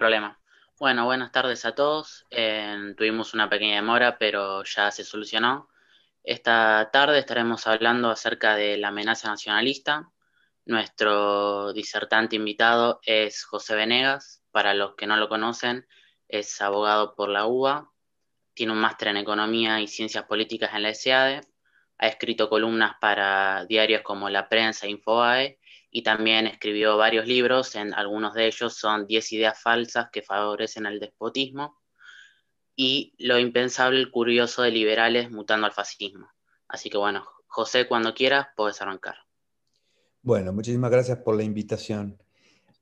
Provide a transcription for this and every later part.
problema. Bueno, buenas tardes a todos. Eh, tuvimos una pequeña demora, pero ya se solucionó. Esta tarde estaremos hablando acerca de la amenaza nacionalista. Nuestro disertante invitado es José Venegas. Para los que no lo conocen, es abogado por la UBA, tiene un máster en Economía y Ciencias Políticas en la SEADE, e. ha escrito columnas para diarios como La Prensa e Info.A.E., y también escribió varios libros, en algunos de ellos son 10 ideas falsas que favorecen al despotismo y Lo impensable, el curioso de liberales mutando al fascismo. Así que bueno, José, cuando quieras, puedes arrancar. Bueno, muchísimas gracias por la invitación.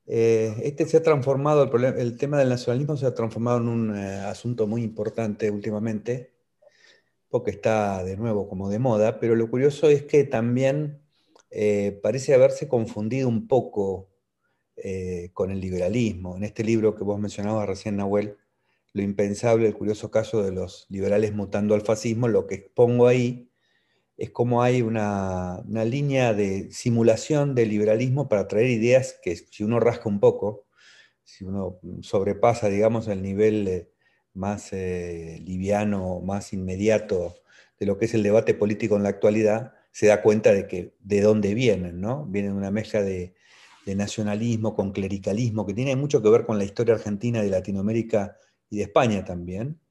Eh, este se ha transformado, el, tema del nacionalismo se ha transformado en un eh, asunto muy importante últimamente, porque está de nuevo como de moda, pero lo curioso es que también eh, parece haberse confundido un poco eh, con el liberalismo. En este libro que vos mencionabas recién, Nahuel, Lo impensable, el curioso caso de los liberales mutando al fascismo, lo que expongo ahí es como hay una, línea de simulación del liberalismo para traer ideas que si uno rasca un poco, si uno sobrepasa, digamos, el nivel... Eh, más liviano, más inmediato de lo que es el debate político en la actualidad, se da cuenta de, que, de dónde vienen, ¿no? Vienen una mezcla de, nacionalismo con clericalismo, que tiene mucho que ver con la historia argentina de Latinoamérica y de España también,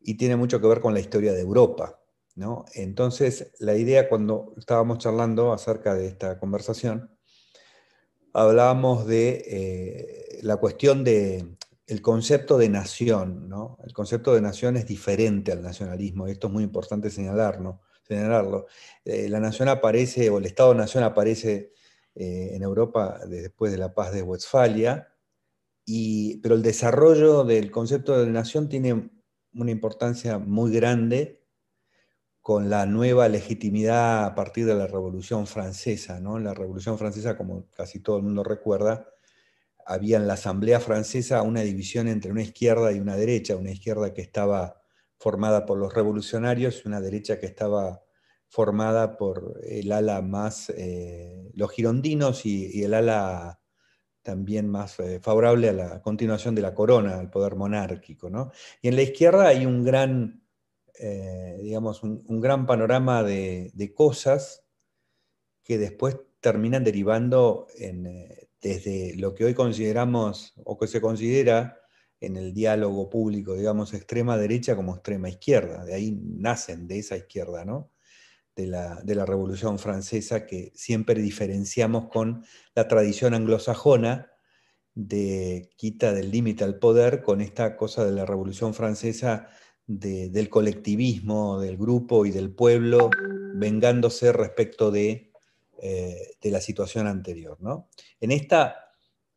y tiene mucho que ver con la historia de Europa. ¿no? Entonces, la idea cuando estábamos charlando acerca de esta conversación, hablábamos de eh, la cuestión de concepto de nación, ¿no? El concepto de nación es diferente al nacionalismo, y esto es muy importante señalar, ¿no? generarlo. Eh, la nación aparece, o el Estado-nación aparece eh, en Europa después de la paz de Westfalia, y, pero el desarrollo del concepto de nación tiene una importancia muy grande con la nueva legitimidad a partir de la Revolución Francesa. ¿no? La Revolución Francesa, como casi todo el mundo recuerda, había en la Asamblea Francesa una división entre una izquierda y una derecha, una izquierda que estaba formada por los revolucionarios y una derecha que estaba formada por el ala más, eh, los girondinos y, el ala también más eh, favorable a la continuación de la corona, al poder monárquico. ¿no? Y en la izquierda hay un gran, eh, digamos, un, gran panorama de, cosas que después terminan derivando desde lo que hoy consideramos o que se considera en el diálogo público, digamos, extrema derecha como extrema izquierda. De ahí nacen, de esa izquierda, ¿no? de la, Revolución Francesa que siempre diferenciamos con la tradición anglosajona de quita del límite al poder con esta cosa de la Revolución Francesa del colectivismo, del grupo y del pueblo vengándose respecto de, eh, la situación anterior. En, esta,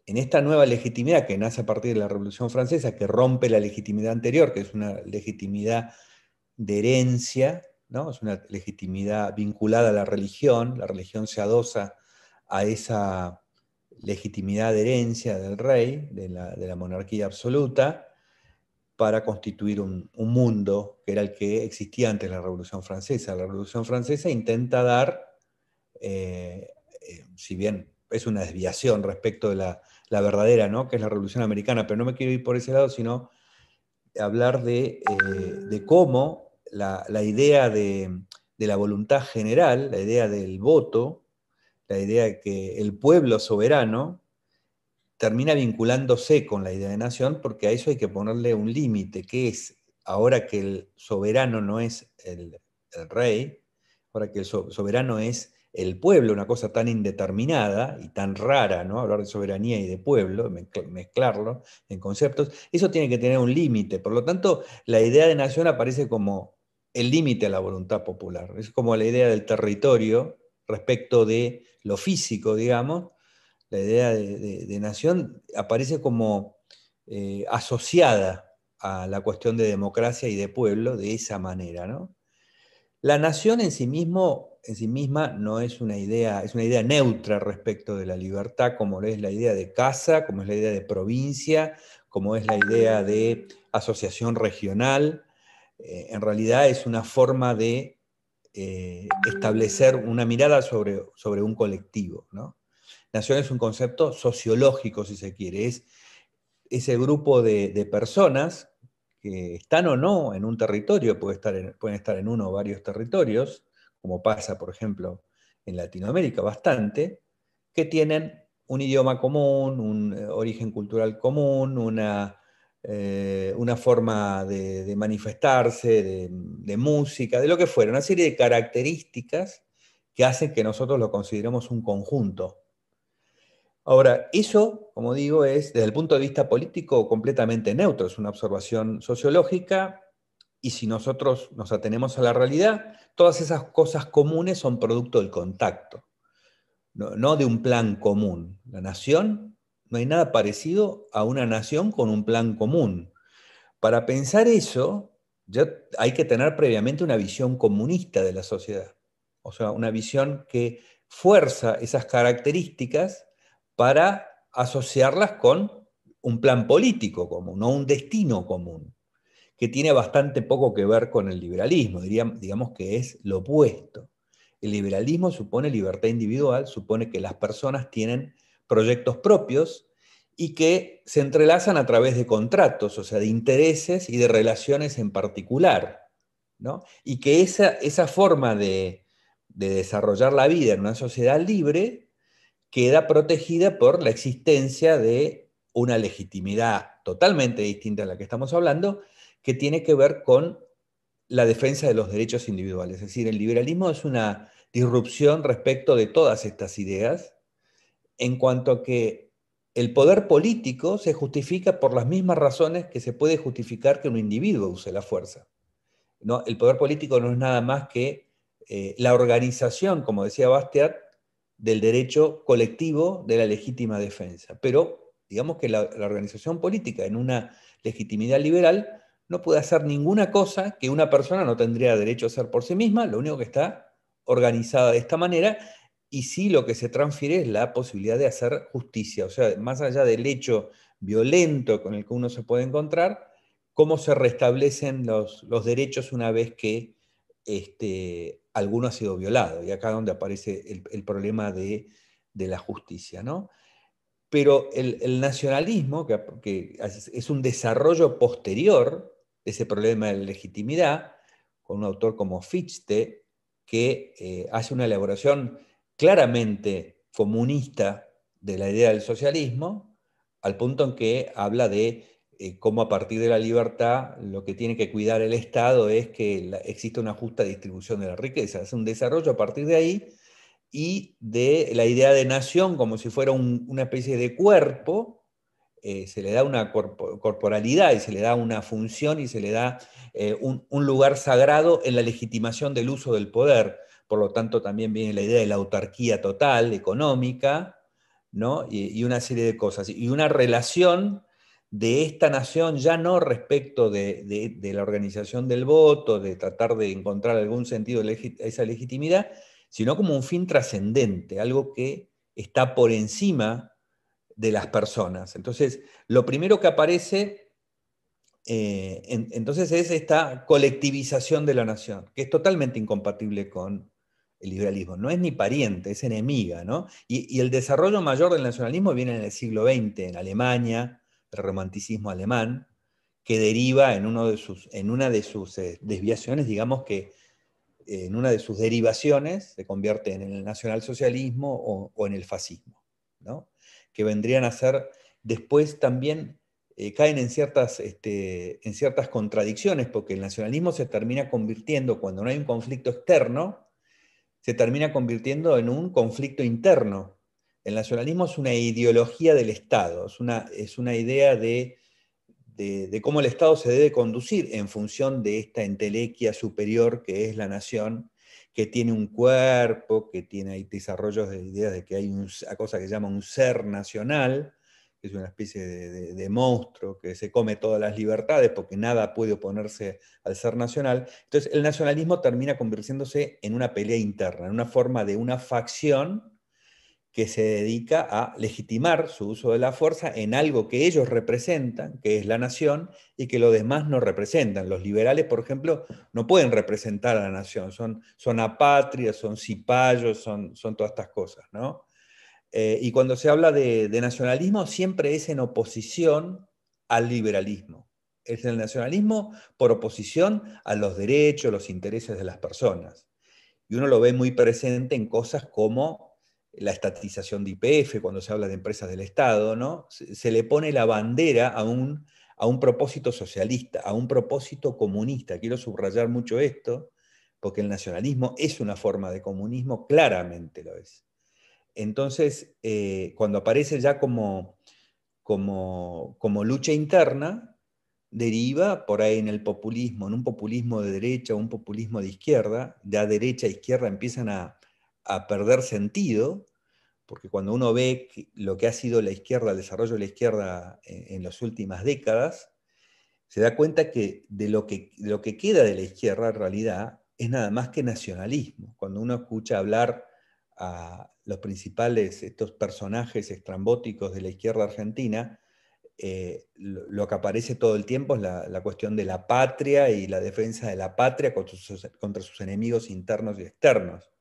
en, esta, nueva legitimidad que nace a partir de la Revolución Francesa, que rompe la legitimidad anterior, que es una legitimidad de herencia, es una legitimidad vinculada a la religión, la religión se adosa a esa legitimidad de herencia del rey, de la, monarquía absoluta, para constituir un, mundo que era el que existía antes de la Revolución Francesa. La Revolución Francesa intenta dar, eh, eh, si bien es una desviación respecto de la, verdadera, que es la Revolución Americana, pero no me quiero ir por ese lado, sino hablar de, eh, de cómo la, idea de, la voluntad general, la idea del voto, la idea de que el pueblo soberano termina vinculándose con la idea de nación porque a eso hay que ponerle un límite, que es ahora que el soberano no es el, rey, ahora que el soberano es el pueblo, una cosa tan indeterminada y tan rara, ¿no? Hablar de soberanía y de pueblo, mezclarlo en conceptos, eso tiene que tener un límite. Por lo tanto, la idea de nación aparece como el límite a la voluntad popular. Es como la idea del territorio respecto de lo físico, digamos. La idea de, nación aparece como eh, asociada a la cuestión de democracia y de pueblo de esa manera. ¿no? La nación en sí, mismo, en sí misma no es una idea, es una idea neutra respecto de la libertad, como es la idea de casa, como es la idea de provincia, como es la idea de asociación regional eh, en realidad es una forma de eh, establecer una mirada sobre, un colectivo. ¿no? Nación es un concepto sociológico, si se quiere, es ese grupo de, personas que están o no en un territorio, puede estar pueden estar en uno o varios territorios, como pasa, por ejemplo, en Latinoamérica bastante, que tienen un idioma común, un eh, origen cultural común, una eh, una forma de, manifestarse, de, música, de lo que fuera, una serie de características que hacen que nosotros lo consideremos un conjunto. Ahora, eso, como digo, es desde el punto de vista político completamente neutro, es una observación sociológica y si nosotros nos atenemos a la realidad, todas esas cosas comunes son producto del contacto, no, no de un plan común. La nación no hay nada parecido a una nación con un plan común. Para pensar eso, ya hay que tener previamente una visión comunista de la sociedad, o sea, una visión que fuerza esas características para asociarlas con un plan político común, no un destino común, que tiene bastante poco que ver con el liberalismo, Diría, digamos que es lo opuesto. El liberalismo supone libertad individual, supone que las personas tienen proyectos propios y que se entrelazan a través de contratos, o sea, de intereses y de relaciones en particular. Y que esa, forma de, de desarrollar la vida en una sociedad libre queda protegida por la existencia de una legitimidad totalmente distinta a la que estamos hablando, que tiene que ver con la defensa de los derechos individuales. Es decir, el liberalismo es una disrupción respecto de todas estas ideas en cuanto a que el poder político se justifica por las mismas razones que se puede justificar que un individuo use la fuerza. El poder político no es nada más que eh, la organización, como decía Bastiat, del derecho colectivo de la legítima defensa. Pero digamos que la, la organización política en una legitimidad liberal no puede hacer ninguna cosa que una persona no tendría derecho a hacer por sí misma, lo único que está organizada de esta manera y sí lo que se transfiere es la posibilidad de hacer justicia, o sea, más allá del hecho violento con el que uno se puede encontrar, cómo se restablecen los, derechos una vez que este, alguno ha sido violado, y acá es donde aparece el, problema de, la justicia. ¿no? Pero el, nacionalismo, que, es un desarrollo posterior de ese problema de legitimidad, con un autor como Fichte, que eh, hace una elaboración claramente comunista de la idea del socialismo, al punto en que habla de eh, cómo a partir de la libertad lo que tiene que cuidar el Estado es que exista existe una justa distribución de la riqueza. Es un desarrollo a partir de ahí y de la idea de nación como si fuera una especie de cuerpo, eh, se le da una corporalidad y se le da una función y se le da eh, un, lugar sagrado en la legitimación del uso del poder por lo tanto también viene la idea de la autarquía total, económica, y, una serie de cosas, y una relación de esta nación ya no respecto de, la organización del voto, de tratar de encontrar algún sentido a esa legitimidad, sino como un fin trascendente, algo que está por encima de las personas. Entonces, lo primero que aparece eh, entonces es esta colectivización de la nación, que es totalmente incompatible con el liberalismo. No es ni pariente, es enemiga. ¿no? Y, el desarrollo mayor del nacionalismo viene en el siglo XX, en Alemania, el romanticismo alemán, que deriva en, uno de sus, en una de sus eh, desviaciones, digamos que eh, en una de sus derivaciones se convierte en el nacionalsocialismo o, en el fascismo, ¿no? que vendrían a ser después también eh, caen en ciertas, este, en ciertas contradicciones, porque el nacionalismo se termina convirtiendo, cuando no hay un conflicto externo, se termina convirtiendo en un conflicto interno. El nacionalismo es una ideología del Estado, es una, es una idea de, cómo el Estado se debe conducir en función de esta entelequia superior que es la nación, que tiene un cuerpo, que tiene desarrollos de ideas de que hay una cosa que se llama un ser nacional, que es una especie de, monstruo que se come todas las libertades porque nada puede oponerse al ser nacional. Entonces el nacionalismo termina convirtiéndose en una pelea interna, en una forma de una facción que se dedica a legitimar su uso de la fuerza en algo que ellos representan, que es la nación, y que los demás no representan. Los liberales, por ejemplo, no pueden representar a la nación, son, son apatrias, son cipayos, son, son todas estas cosas, ¿no? Eh, y cuando se habla de, nacionalismo, siempre es en oposición al liberalismo. Es el nacionalismo por oposición a los derechos, los intereses de las personas. Y uno lo ve muy presente en cosas como la estatización de IPF, cuando se habla de empresas del Estado, ¿no? Se, le pone la bandera a un propósito socialista, a un propósito comunista. Quiero subrayar mucho esto, porque el nacionalismo es una forma de comunismo, claramente lo es. Entonces, eh, cuando aparece ya como, como, lucha interna, deriva por ahí en el populismo, en un populismo de derecha, un populismo de izquierda, de derecha a izquierda empiezan a, perder sentido, porque cuando uno ve lo que ha sido la izquierda, el desarrollo de la izquierda eh, en, las últimas décadas, se da cuenta que de lo que, lo que queda de la izquierda en realidad es nada más que nacionalismo. Cuando uno escucha hablar a los principales, estos personajes estrambóticos de la izquierda argentina, eh, lo, que aparece todo el tiempo es la, cuestión de la patria y la defensa de la patria contra sus, enemigos internos y externos.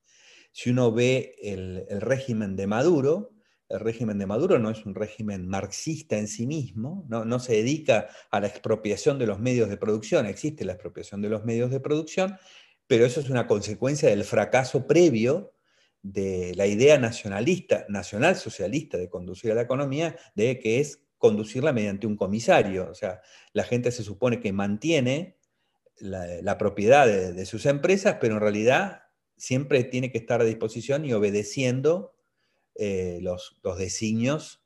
Si uno ve el, régimen de Maduro, el régimen de Maduro no es un régimen marxista en sí mismo, no, no se dedica a la expropiación de los medios de producción, existe la expropiación de los medios de producción, pero eso es una consecuencia del fracaso previo de la idea nacionalista, nacional socialista de conducir a la economía, de que es conducirla mediante un comisario. O sea, la gente se supone que mantiene la, propiedad de, sus empresas, pero en realidad siempre tiene que estar a disposición y obedeciendo eh, los, designios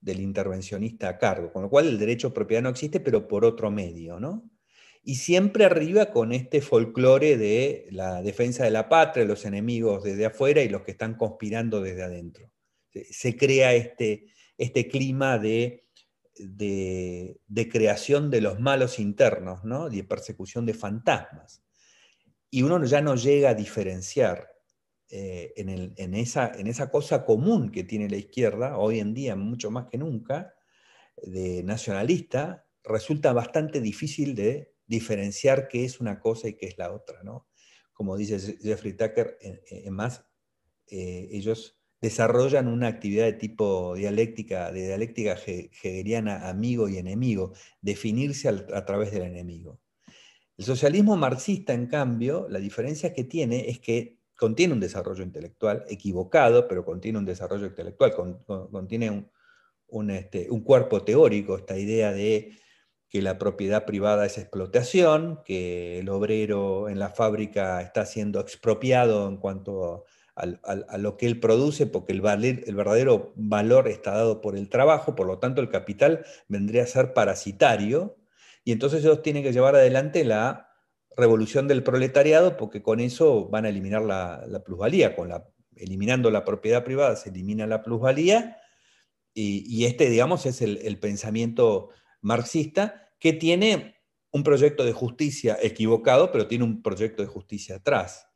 del intervencionista a cargo. Con lo cual el derecho a propiedad no existe, pero por otro medio, ¿no? y siempre arriba con este folclore de la defensa de la patria, los enemigos desde afuera y los que están conspirando desde adentro. Se, crea este, este clima de, de, creación de los malos internos, ¿no? de persecución de fantasmas. Y uno ya no llega a diferenciar eh, en, en, esa, en esa cosa común que tiene la izquierda, hoy en día mucho más que nunca, de nacionalista, resulta bastante difícil de diferenciar qué es una cosa y qué es la otra, ¿no? Como dice Jeffrey Tucker, en, más, eh, ellos desarrollan una actividad de tipo dialéctica, de dialéctica hegeliana amigo y enemigo, definirse a través del enemigo. El socialismo marxista, en cambio, la diferencia que tiene es que contiene un desarrollo intelectual equivocado, pero contiene un desarrollo intelectual, contiene este, un, cuerpo teórico, esta idea de que la propiedad privada es explotación, que el obrero en la fábrica está siendo expropiado en cuanto a, lo que él produce, porque el, verdadero valor está dado por el trabajo, por lo tanto el capital vendría a ser parasitario, y entonces ellos tienen que llevar adelante la revolución del proletariado, porque con eso van a eliminar la, plusvalía, con eliminando la propiedad privada se elimina la plusvalía, y, este, digamos, es el, el pensamiento marxista que tiene un proyecto de justicia equivocado, pero tiene un proyecto de justicia atrás.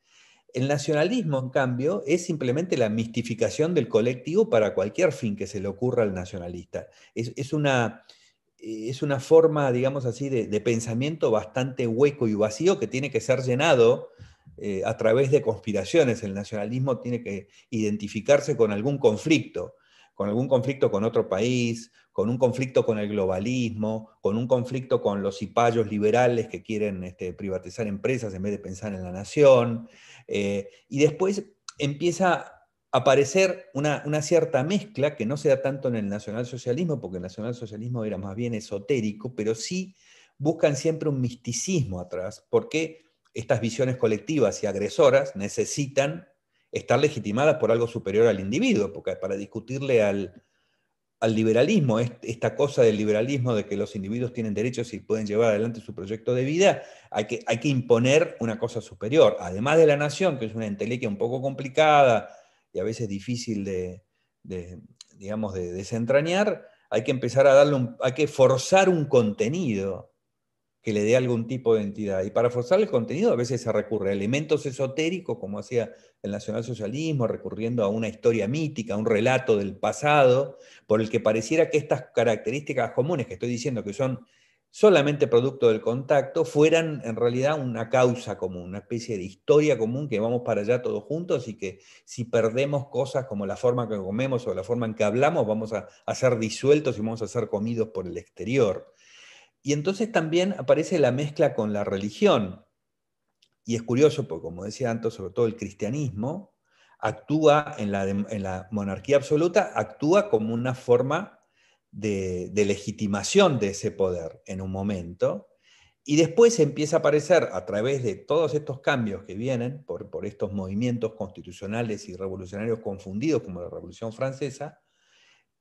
El nacionalismo, en cambio, es simplemente la mistificación del colectivo para cualquier fin que se le ocurra al nacionalista. Es, una, forma, digamos así, de, pensamiento bastante hueco y vacío que tiene que ser llenado eh, a través de conspiraciones. El nacionalismo tiene que identificarse con algún conflicto, con algún conflicto con otro país, con un conflicto con el globalismo, con un conflicto con los cipayos liberales que quieren este, privatizar empresas en vez de pensar en la nación. Eh, y después empieza a aparecer una, una, cierta mezcla que no se da tanto en el nacionalsocialismo, porque el nacionalsocialismo era más bien esotérico, pero sí buscan siempre un misticismo atrás, porque estas visiones colectivas y agresoras necesitan estar legitimadas por algo superior al individuo, porque para discutirle al, al liberalismo, esta cosa del liberalismo de que los individuos tienen derechos y pueden llevar adelante su proyecto de vida, hay que, hay que imponer una cosa superior, además de la nación, que es una entelequia un poco complicada y a veces difícil de, digamos, de desentrañar, hay que empezar a darle hay que forzar un contenido que le dé algún tipo de entidad. Y para forzar el contenido a veces se recurre a elementos esotéricos, como hacía el nacionalsocialismo, recurriendo a una historia mítica, a un relato del pasado, por el que pareciera que estas características comunes que estoy diciendo que son solamente producto del contacto, fueran en realidad una causa común, una especie de historia común que vamos para allá todos juntos y que si perdemos cosas como la forma que comemos o la forma en que hablamos, vamos a, a ser disueltos y vamos a ser comidos por el exterior. Y entonces también aparece la mezcla con la religión. Y es curioso, porque como decía antes, sobre todo el cristianismo actúa en la, monarquía absoluta, actúa como una forma de, legitimación de ese poder en un momento, y después empieza a aparecer a través de todos estos cambios que vienen por estos movimientos constitucionales y revolucionarios confundidos como la Revolución Francesa,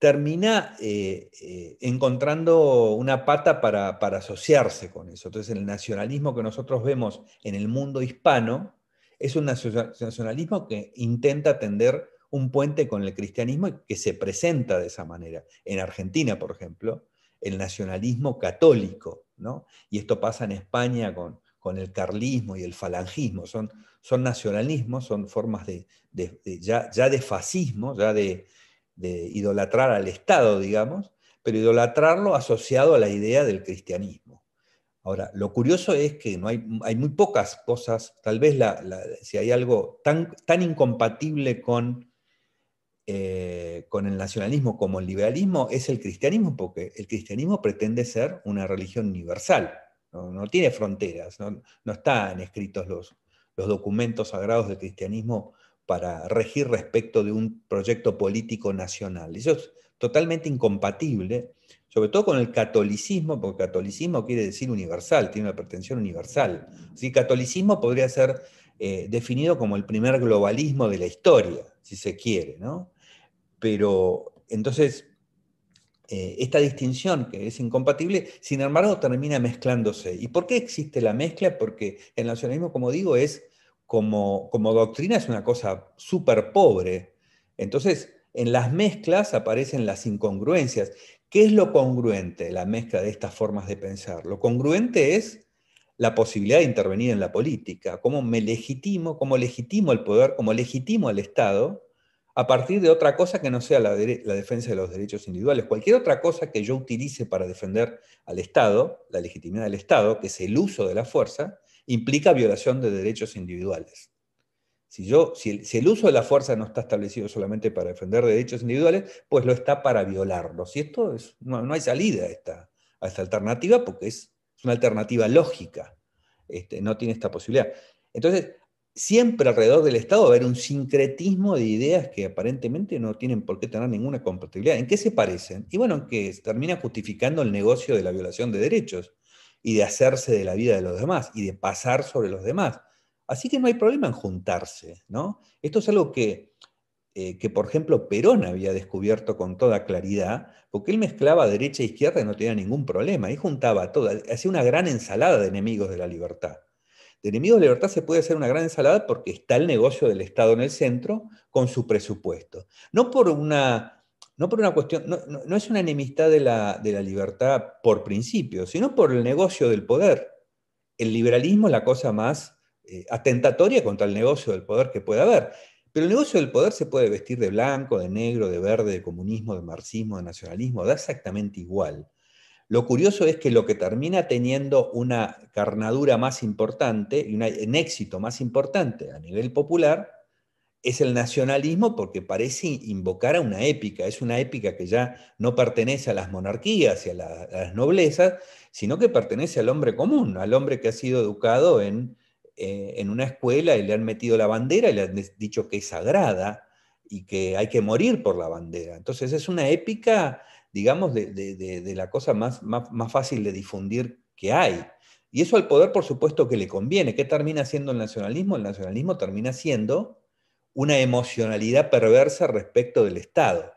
termina eh, eh, encontrando una pata para, asociarse con eso. Entonces el nacionalismo que nosotros vemos en el mundo hispano es un nacionalismo que intenta tender un puente con el cristianismo y que se presenta de esa manera. En Argentina, por ejemplo, el nacionalismo católico, ¿no? Y esto pasa en España con, el carlismo y el falangismo, son, nacionalismos, son formas ya de fascismo, ya de, de idolatrar al Estado, digamos, pero idolatrarlo asociado a la idea del cristianismo. Ahora, lo curioso es que no hay, muy pocas cosas, tal vez si hay algo tan, incompatible con, eh, con el nacionalismo como el liberalismo, es el cristianismo, porque el cristianismo pretende ser una religión universal, no, tiene fronteras, no, están escritos los documentos sagrados del cristianismo para regir respecto de un proyecto político nacional. Eso es totalmente incompatible, sobre todo con el catolicismo, porque catolicismo quiere decir universal, tiene una pretensión universal. Si catolicismo podría ser eh, definido como el primer globalismo de la historia, si se quiere, ¿no? Pero entonces, eh, esta distinción que es incompatible, sin embargo, termina mezclándose. ¿Y por qué existe la mezcla? Porque el nacionalismo, como digo, es como, doctrina es una cosa súper pobre. Entonces, en las mezclas aparecen las incongruencias. ¿Qué es lo congruente, la mezcla de estas formas de pensar? Lo congruente es la posibilidad de intervenir en la política, cómo me legitimo, cómo legitimo el poder, cómo legitimo al Estado, a partir de otra cosa que no sea la, defensa de los derechos individuales. Cualquier otra cosa que yo utilice para defender al Estado, la legitimidad del Estado, que es el uso de la fuerza, implica violación de derechos individuales. Si, yo, si el, uso de la fuerza no está establecido solamente para defender derechos individuales, pues lo está para violarlos. Y esto es, no, hay salida a esta, alternativa porque es, una alternativa lógica. Este, no tiene esta posibilidad. Entonces, siempre alrededor del Estado va a haber un sincretismo de ideas que aparentemente no tienen por qué tener ninguna compatibilidad. ¿En qué se parecen? Y bueno, que termina justificando el negocio de la violación de derechos y de hacerse de la vida de los demás y de pasar sobre los demás. Así que no hay problema en juntarse, ¿no? Esto es algo que, eh, que, por ejemplo, Perón había descubierto con toda claridad, porque él mezclaba derecha e izquierda y no tenía ningún problema, y juntaba todo, hacía una gran ensalada de enemigos de la libertad. De enemigos de la libertad se puede hacer una gran ensalada porque está el negocio del Estado en el centro con su presupuesto. No por una no por una cuestión, no, es una enemistad de la, libertad por principio, sino por el negocio del poder. El liberalismo es la cosa más eh, atentatoria contra el negocio del poder que puede haber. Pero el negocio del poder se puede vestir de blanco, de negro, de verde, de comunismo, de marxismo, de nacionalismo, da exactamente igual. Lo curioso es que lo que termina teniendo una carnadura más importante y un éxito más importante a nivel popular es el nacionalismo porque parece invocar a una épica, es una épica que ya no pertenece a las monarquías y a, las noblezas, sino que pertenece al hombre común, al hombre que ha sido educado en, eh, una escuela y le han metido la bandera y le han dicho que es sagrada y que hay que morir por la bandera. Entonces es una épica, digamos, de, la cosa más, más fácil de difundir que hay. Y eso al poder, por supuesto, que le conviene. ¿Qué termina siendo el nacionalismo? El nacionalismo termina siendo una emocionalidad perversa respecto del Estado.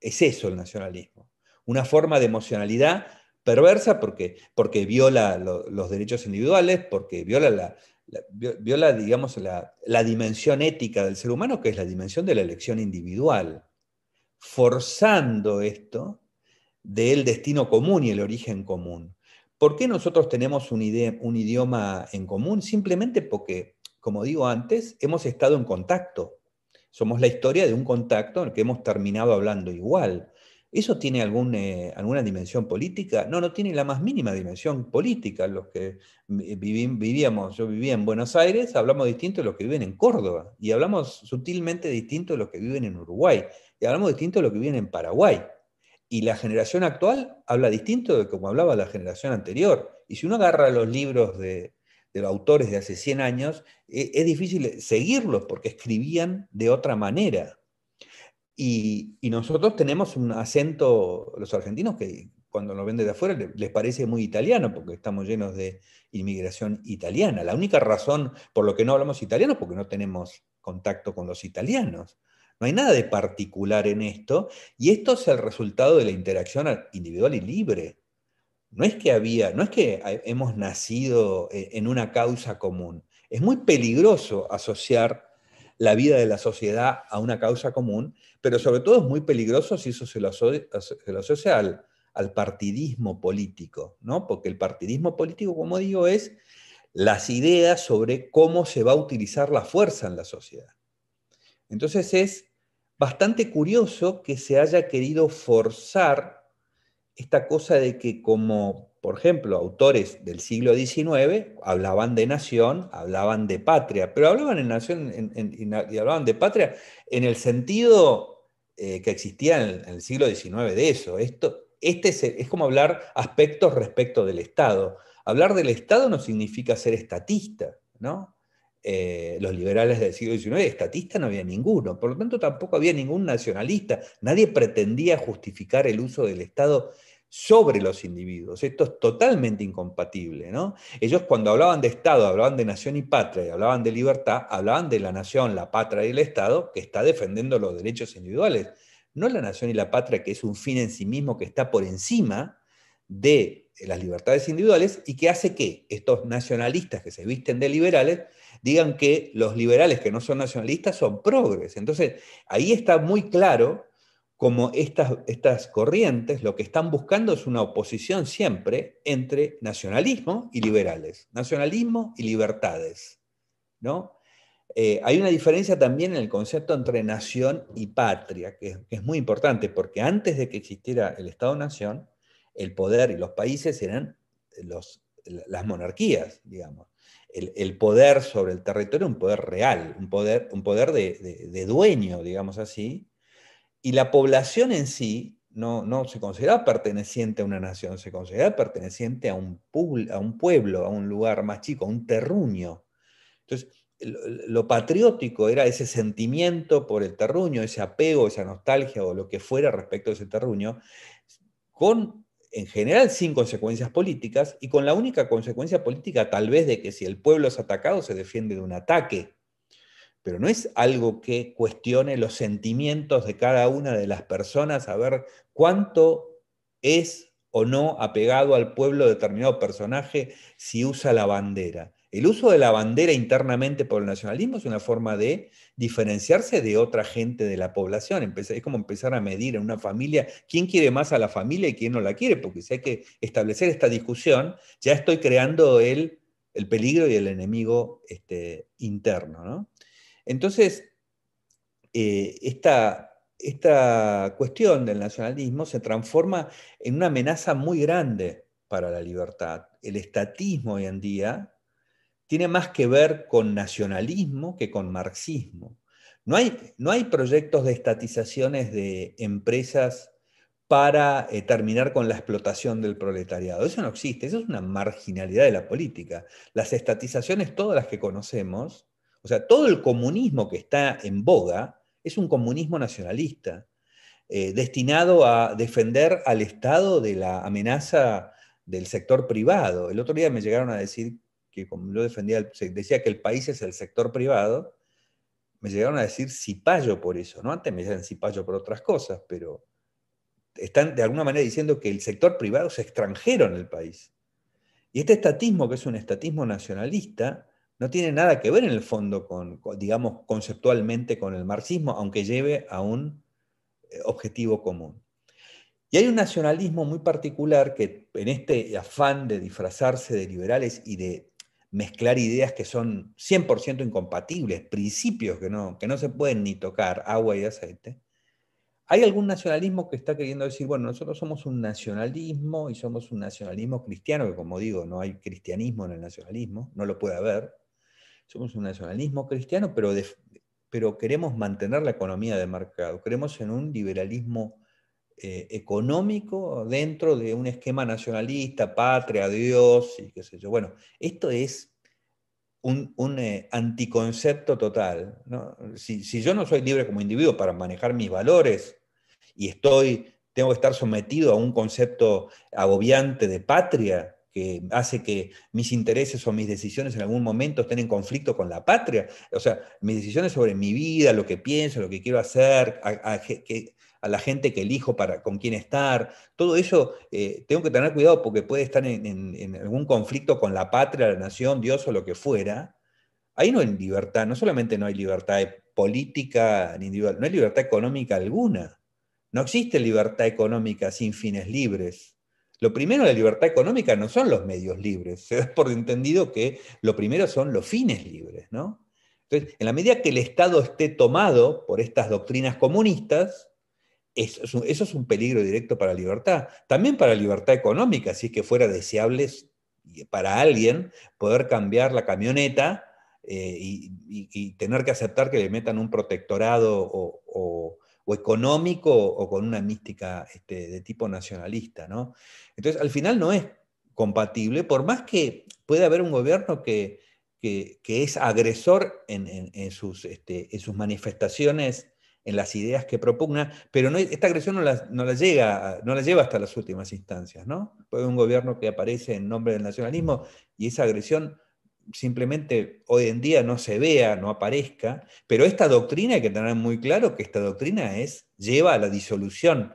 Es eso el nacionalismo. Una forma de emocionalidad perversa porque, porque viola los derechos individuales, porque viola, la, viola digamos, la, dimensión ética del ser humano, que es la dimensión de la elección individual, forzando esto del destino común y el origen común. ¿Por qué nosotros tenemos un idioma en común? Simplemente porque como digo antes, hemos estado en contacto. Somos la historia de un contacto en el que hemos terminado hablando igual. ¿Eso tiene eh, alguna dimensión política? No, no tiene la más mínima dimensión política. Los que vivíamos, yo vivía en Buenos Aires, hablamos distinto de los que viven en Córdoba, y hablamos sutilmente distinto de los que viven en Uruguay, y hablamos distinto de los que viven en Paraguay. Y la generación actual habla distinto de como hablaba la generación anterior. Y si uno agarra los libros de, de autores de hace 100 años, e, es difícil seguirlos porque escribían de otra manera. Y, nosotros tenemos un acento, los argentinos, que cuando nos ven desde afuera les, parece muy italiano, porque estamos llenos de inmigración italiana. La única razón por lo que no hablamos italiano es porque no tenemos contacto con los italianos. No hay nada de particular en esto, y esto es el resultado de la interacción individual y libre no es que había, no es que hemos nacido eh, en una causa común. Es muy peligroso asociar la vida de la sociedad a una causa común, pero sobre todo es muy peligroso si eso se lo, asocia, al, al, partidismo político, ¿no? Porque el partidismo político, como digo, es las ideas sobre cómo se va a utilizar la fuerza en la sociedad. Entonces es bastante curioso que se haya querido forzar esta cosa de que como, por ejemplo, autores del siglo XIX hablaban de nación, hablaban de patria, pero hablaban de nación y hablaban de patria en el sentido eh, que existía en, el siglo XIX de eso. Esto, este es, es como hablar aspectos respecto del Estado. Hablar del Estado no significa ser estatista, ¿no? Eh, los liberales del siglo XIX, estatistas no había ninguno, por lo tanto tampoco había ningún nacionalista, nadie pretendía justificar el uso del Estado sobre los individuos. Esto es totalmente incompatible. ¿no? Ellos cuando hablaban de Estado, hablaban de nación y patria, y hablaban de libertad, hablaban de la nación, la patria y el Estado, que está defendiendo los derechos individuales, no la nación y la patria, que es un fin en sí mismo que está por encima de eh, las libertades individuales y que hace que estos nacionalistas que se visten de liberales digan que los liberales que no son nacionalistas son progres. Entonces, ahí está muy claro como estas, corrientes lo que están buscando es una oposición siempre entre nacionalismo y liberales, nacionalismo y libertades. ¿no? Eh, hay una diferencia también en el concepto entre nación y patria, que es muy importante, porque antes de que existiera el Estado-Nación, el poder y los países eran los, las monarquías, digamos. El, poder sobre el territorio, un poder real, un poder, un poder de, dueño, digamos así, y la población en sí no, no, se consideraba perteneciente a una nación, se consideraba perteneciente a un, a un pueblo, a un lugar más chico, a un terruño. Entonces, lo, patriótico era ese sentimiento por el terruño, ese apego, esa nostalgia o lo que fuera respecto a ese terruño, con en general sin consecuencias políticas y con la única consecuencia política tal vez de que si el pueblo es atacado se defiende de un ataque. Pero no es algo que cuestione los sentimientos de cada una de las personas a ver cuánto es o no apegado al pueblo determinado personaje si usa la bandera. El uso de la bandera internamente por el nacionalismo es una forma de diferenciarse de otra gente de la población. Es como empezar a medir en una familia quién quiere más a la familia y quién no la quiere, porque si hay que establecer esta discusión, ya estoy creando el, el peligro y el enemigo este, interno. Entonces, eh, esta, esta cuestión del nacionalismo se transforma en una amenaza muy grande para la libertad. El estatismo hoy en día tiene más que ver con nacionalismo que con marxismo. No hay, no hay proyectos de estatizaciones de empresas para eh, terminar con la explotación del proletariado. Eso no existe, eso es una marginalidad de la política. Las estatizaciones, todas las que conocemos, o sea, todo el comunismo que está en boga es un comunismo nacionalista, eh, destinado a defender al Estado de la amenaza del sector privado. El otro día me llegaron a decir que como lo defendía, decía que el país es el sector privado, me llegaron a decir cipayo por eso, ¿no? Antes me decían cipayo por otras cosas, pero están de alguna manera diciendo que el sector privado es extranjero en el país. Y este estatismo, que es un estatismo nacionalista, no tiene nada que ver en el fondo con digamos, conceptualmente con el marxismo, aunque lleve a un eh, objetivo común. Y hay un nacionalismo muy particular que en este afán de disfrazarse de liberales y de mezclar ideas que son 100% incompatibles, principios que no, que no se pueden ni tocar, agua y aceite, hay algún nacionalismo que está queriendo decir, bueno, nosotros somos un nacionalismo y somos un nacionalismo cristiano, que como digo, no hay cristianismo en el nacionalismo, no lo puede haber. Somos un nacionalismo cristiano, pero, pero queremos mantener la economía de mercado, creemos en un liberalismo eh, económico dentro de un esquema nacionalista, patria, Dios y qué sé yo. Bueno, esto es un, eh, anticoncepto total. Si, si, yo no soy libre como individuo para manejar mis valores y estoy, tengo que estar sometido a un concepto agobiante de patria que hace que mis intereses o mis decisiones en algún momento estén en conflicto con la patria. O sea, mis decisiones sobre mi vida, lo que pienso, lo que quiero hacer, que, a la gente que elijo para con quién estar. Todo eso eh, tengo que tener cuidado porque puede estar en, algún conflicto con la patria, la nación, Dios o lo que fuera. Ahí no hay libertad, no solamente no hay libertad política ni individual, no hay libertad económica alguna. No existe libertad económica sin fines libres. Lo primero de la libertad económica no son los medios libres, se da por entendido que lo primero son los fines libres, ¿no? Entonces, en la medida que el Estado esté tomado por estas doctrinas comunistas, eso es, un, peligro directo para la libertad, también para la libertad económica, si es que fuera deseable para alguien poder cambiar la camioneta eh, y, tener que aceptar que le metan un protectorado o, económico o con una mística este, de tipo nacionalista. Entonces, al final no es compatible, por más que pueda haber un gobierno que, es agresor en este, sus manifestaciones en las ideas que propugna, pero no, esta agresión no la, llega, no lleva hasta las últimas instancias, ¿no? puede un gobierno que aparece en nombre del nacionalismo y esa agresión simplemente hoy en día no se vea, no aparezca, pero esta doctrina hay que tener muy claro que esta doctrina es, lleva a la disolución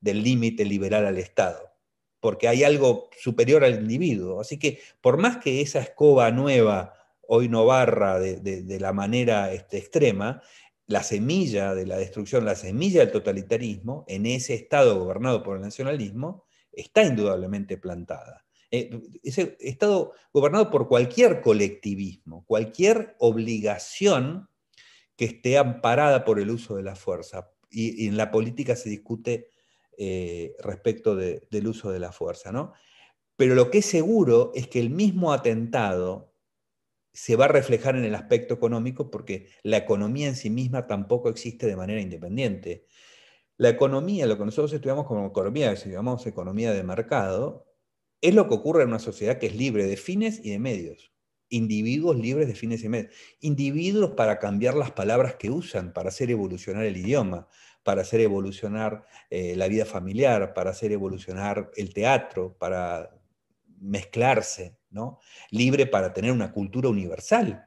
del límite liberal al Estado, porque hay algo superior al individuo. Así que por más que esa escoba nueva hoy no barra de, la manera este, extrema, la semilla de la destrucción, la semilla del totalitarismo, en ese Estado gobernado por el nacionalismo, está indudablemente plantada. Eh, ese Estado gobernado por cualquier colectivismo, cualquier obligación que esté amparada por el uso de la fuerza. Y, en la política se discute eh, respecto del uso de la fuerza, ¿no? Pero lo que es seguro es que el mismo atentado se va a reflejar en el aspecto económico porque la economía en sí misma tampoco existe de manera independiente. La economía, lo que nosotros estudiamos como economía, que llamamos economía de mercado, es lo que ocurre en una sociedad que es libre de fines y de medios. Individuos libres de fines y medios. Individuos para cambiar las palabras que usan, para hacer evolucionar el idioma, para hacer evolucionar eh, la vida familiar, para hacer evolucionar el teatro, para mezclarse, Libre para tener una cultura universal,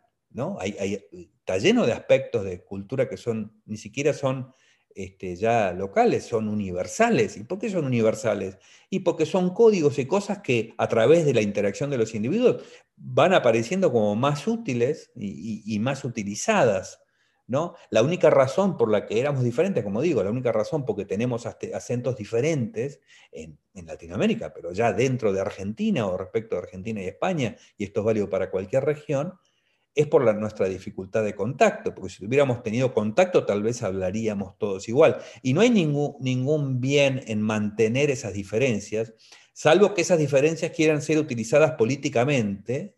está lleno de aspectos de cultura que son, ni siquiera son este, ya locales, son universales. ¿Y por qué son universales? Y porque son códigos y cosas que a través de la interacción de los individuos van apareciendo como más útiles y más utilizadas. La única razón por la que éramos diferentes, como digo, la única razón porque tenemos acentos diferentes en, Latinoamérica, pero ya dentro de Argentina o respecto a Argentina y España, y esto es válido para cualquier región, es por la, nuestra dificultad de contacto, porque si hubiéramos tenido contacto tal vez hablaríamos todos igual. Y no hay ningún bien en mantener esas diferencias, salvo que esas diferencias quieran ser utilizadas políticamente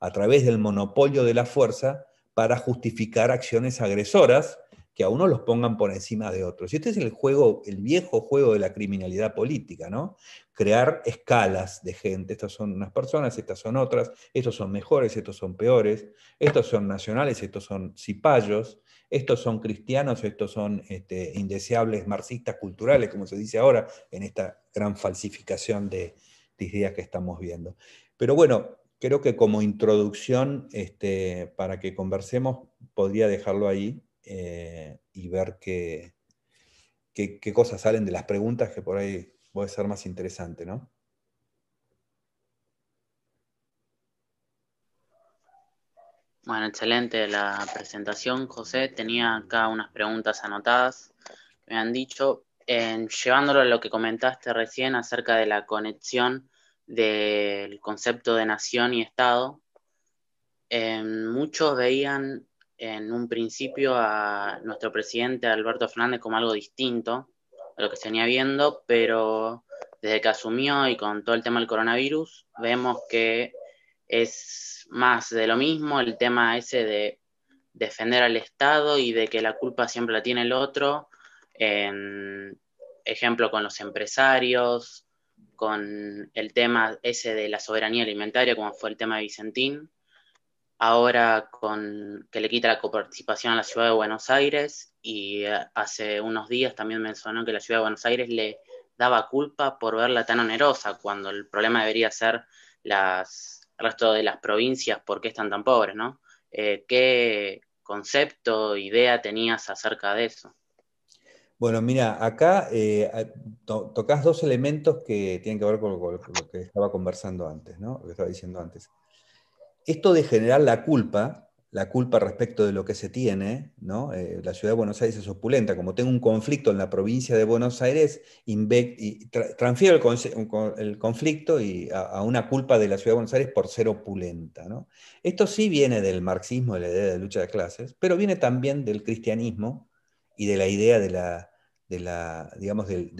a través del monopolio de la fuerza para justificar acciones agresoras que a uno los pongan por encima de otros. Y este es el juego, el viejo juego de la criminalidad política, ¿no? Crear escalas de gente. Estas son unas personas, estas son otras, estos son mejores, estos son peores, estos son nacionales, estos son cipayos, estos son cristianos, estos son este, indeseables marxistas culturales, como se dice ahora en esta gran falsificación de, de que estamos viendo. Pero bueno, creo que como introducción, este, para que conversemos, podría dejarlo ahí eh, y ver qué, qué, cosas salen de las preguntas que por ahí puede ser más interesante, Bueno, excelente la presentación, José. Tenía acá unas preguntas anotadas que me han dicho. Eh, llevándolo a lo que comentaste recién acerca de la conexión del concepto de nación y Estado, em, muchos veían en un principio a nuestro presidente Alberto Fernández como algo distinto a lo que se venía viendo, pero desde que asumió y con todo el tema del coronavirus, vemos que es más de lo mismo el tema ese de defender al Estado y de que la culpa siempre la tiene el otro. ejemplo, con los empresarios, con el tema ese de la soberanía alimentaria, como fue el tema de Vicentín, ahora con que le quita la coparticipación a la ciudad de Buenos Aires y eh, hace unos días también mencionó que la ciudad de Buenos Aires le daba culpa por verla tan onerosa cuando el problema debería ser las el resto de las provincias porque están tan pobres, ¿no? Eh, ¿Qué concepto, idea tenías acerca de eso? Bueno, mira, acá eh, tocas dos elementos que tienen que ver con, lo que estaba conversando antes, ¿no? Lo que estaba diciendo antes. Esto de generar la culpa, la culpa respecto de lo que se tiene, ¿no? Eh, la ciudad de Buenos Aires es opulenta, como tengo un conflicto en la provincia de Buenos Aires, transfiero el, conflicto y a, a, una culpa de la ciudad de Buenos Aires por ser opulenta, ¿no? Esto sí viene del marxismo, de la idea de lucha de clases, pero viene también del cristianismo, y de la idea de la, digamos, del,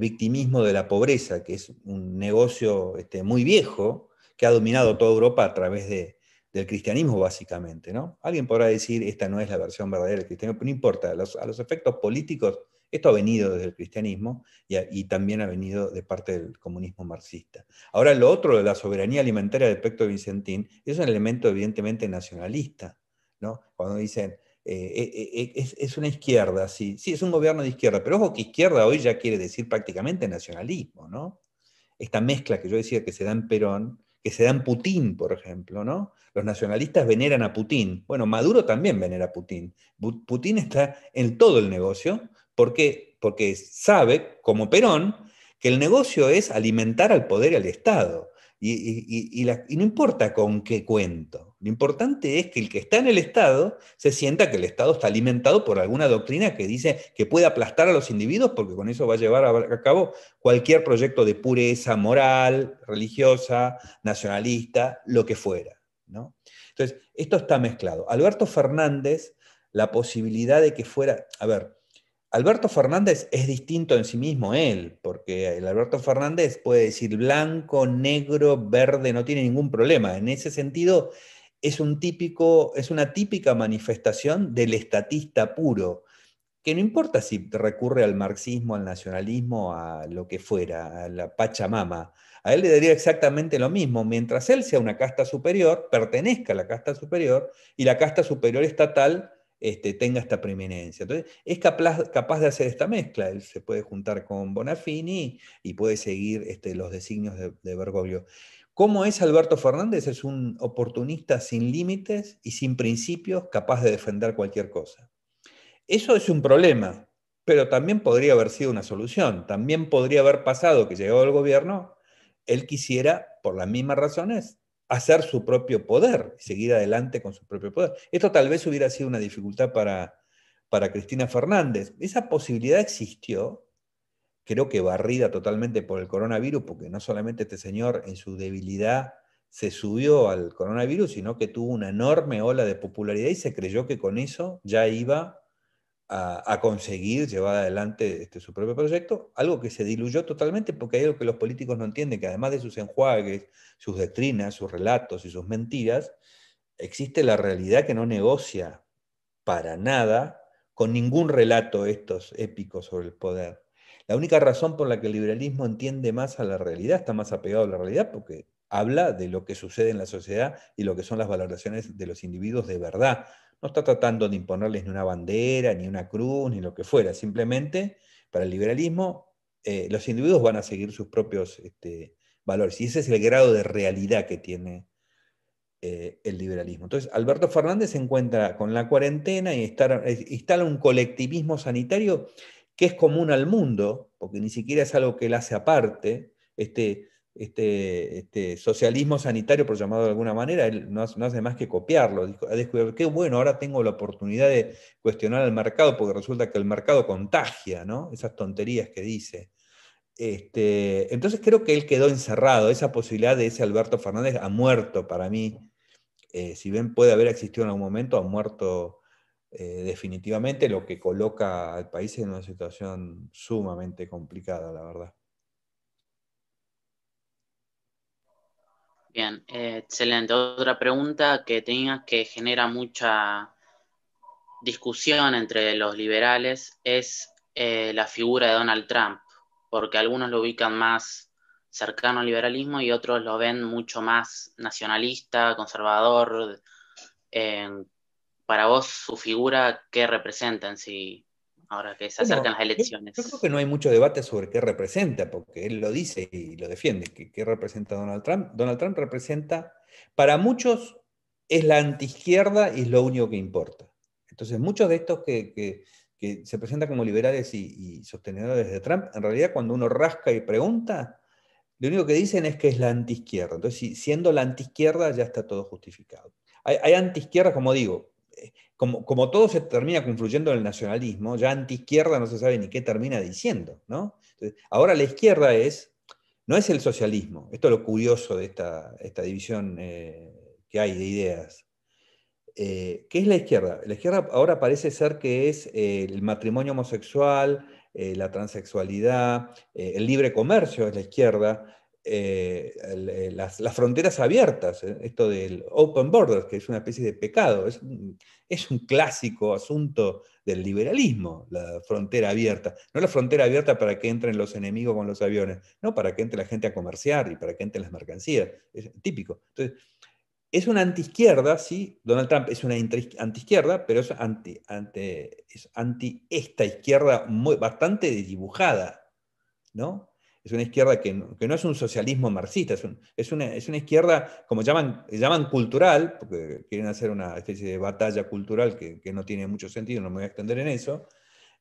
victimismo de la pobreza, que es un negocio este, muy viejo que ha dominado toda Europa a través de, del cristianismo, básicamente. ¿no? Alguien podrá decir, esta no es la versión verdadera del cristianismo, pero no importa, a los, efectos políticos esto ha venido desde el cristianismo y, también ha venido de parte del comunismo marxista. Ahora, lo otro de la soberanía alimentaria del pecto de Vicentín es un elemento evidentemente nacionalista. ¿no? Cuando dicen, eh, eh, eh, es, una izquierda, sí, sí, es un gobierno de izquierda, pero ojo que izquierda hoy ya quiere decir prácticamente nacionalismo, ¿no? Esta mezcla que yo decía que se da en Perón, que se da en Putin, por ejemplo, ¿no? Los nacionalistas veneran a Putin. Bueno, Maduro también venera a Putin. Putin está en todo el negocio porque, porque sabe, como Perón, que el negocio es alimentar al poder y al Estado. y no importa con qué cuento. Lo importante es que el que está en el Estado se sienta que el Estado está alimentado por alguna doctrina que dice que puede aplastar a los individuos porque con eso va a llevar a cabo cualquier proyecto de pureza moral, religiosa, nacionalista, lo que fuera. ¿no? Entonces, esto está mezclado. Alberto Fernández, la posibilidad de que fuera, a ver, Alberto Fernández es distinto en sí mismo él, porque el Alberto Fernández puede decir blanco, negro, verde, no tiene ningún problema. En ese sentido, es, un típico, es una típica manifestación del estatista puro, que no importa si recurre al marxismo, al nacionalismo, a lo que fuera, a la Pachamama. A él le daría exactamente lo mismo, mientras él sea una casta superior, pertenezca a la casta superior y la casta superior estatal este, tenga esta preeminencia. Entonces, es capaz, capaz, de hacer esta mezcla. Él se puede juntar con Bonafini y puede seguir este, los designios de Bergoglio. ¿Cómo es Alberto Fernández? Es un oportunista sin límites y sin principios, capaz de defender cualquier cosa. Eso es un problema, pero también podría haber sido una solución. También podría haber pasado que llegó el gobierno, él quisiera, por las mismas razones, hacer su propio poder, seguir adelante con su propio poder. Esto tal vez hubiera sido una dificultad para, para Cristina Fernández. Esa posibilidad existió, creo que barrida totalmente por el coronavirus, porque no solamente este señor en su debilidad se subió al coronavirus, sino que tuvo una enorme ola de popularidad y se creyó que con eso ya iba a, conseguir llevar adelante este, su propio proyecto, algo que se diluyó totalmente porque hay algo que los políticos no entienden, que además de sus enjuagues, sus doctrinas, sus relatos y sus mentiras, existe la realidad que no negocia para nada con ningún relato estos épicos sobre el poder. La única razón por la que el liberalismo entiende más a la realidad, está más apegado a la realidad, porque habla de lo que sucede en la sociedad y lo que son las valoraciones de los individuos de verdad. No está tratando de imponerles ni una bandera, ni una cruz, ni lo que fuera. Simplemente, para el liberalismo, eh, los individuos van a seguir sus propios este, valores. Y ese es el grado de realidad que tiene eh, el liberalismo. Entonces, Alberto Fernández se encuentra con la cuarentena y instala un colectivismo sanitario que es común al mundo, porque ni siquiera es algo que él hace aparte, este, este, este socialismo sanitario, por llamarlo de alguna manera, él no hace, más que copiarlo. Ha descubierto, qué bueno, ahora tengo la oportunidad de cuestionar al mercado, porque resulta que el mercado contagia, ¿no? Esas tonterías que dice. Este, entonces creo que él quedó encerrado. Esa posibilidad de ese Alberto Fernández ha muerto para mí. Eh, si bien puede haber existido en algún momento, ha muerto eh, definitivamente lo que coloca al país en una situación sumamente complicada, la verdad. Bien, eh, excelente. Otra pregunta que tenía que genera mucha discusión entre los liberales es eh, la figura de Donald Trump, porque algunos lo ubican más cercano al liberalismo y otros lo ven mucho más nacionalista, conservador, para vos su figura, ¿qué representan si ahora que se acercan las elecciones? Yo, creo que no hay mucho debate sobre qué representa, porque él lo dice y lo defiende. ¿Qué, representa Donald Trump? Donald Trump representa, para muchos, es la antiizquierda y es lo único que importa. Entonces, muchos de estos que, se presentan como liberales y, sostenedores de Trump, en realidad cuando uno rasca y pregunta, lo único que dicen es que es la antiizquierda. Entonces, siendo la antiizquierda ya está todo justificado. Hay, hay como digo, eh, como, todo se termina confluyendo en el nacionalismo, ya antiizquierda no se sabe ni qué termina diciendo, ¿no? ahora la izquierda es, no es el socialismo, esto es lo curioso de esta, esta división eh, que hay de ideas. Eh, ¿Qué es la izquierda? La izquierda ahora parece ser que es el matrimonio homosexual, la transexualidad, el libre comercio es la izquierda, eh, eh, las, fronteras abiertas, eh, esto del open borders, que es una especie de pecado, es un, es un, clásico asunto del liberalismo, la frontera abierta. No la frontera abierta para que entren los enemigos con los aviones, no, para que entre la gente a comerciar y para que entren las mercancías, es típico. Entonces, es una antiizquierda, sí, Donald Trump es una antiizquierda, pero es anti, anti, anti esta izquierda bastante dibujada, ¿no? es una izquierda que no, es un socialismo marxista, es, una, es, una, izquierda, como llaman, llaman cultural, porque quieren hacer una especie de batalla cultural que, no tiene mucho sentido, no me voy a extender en eso,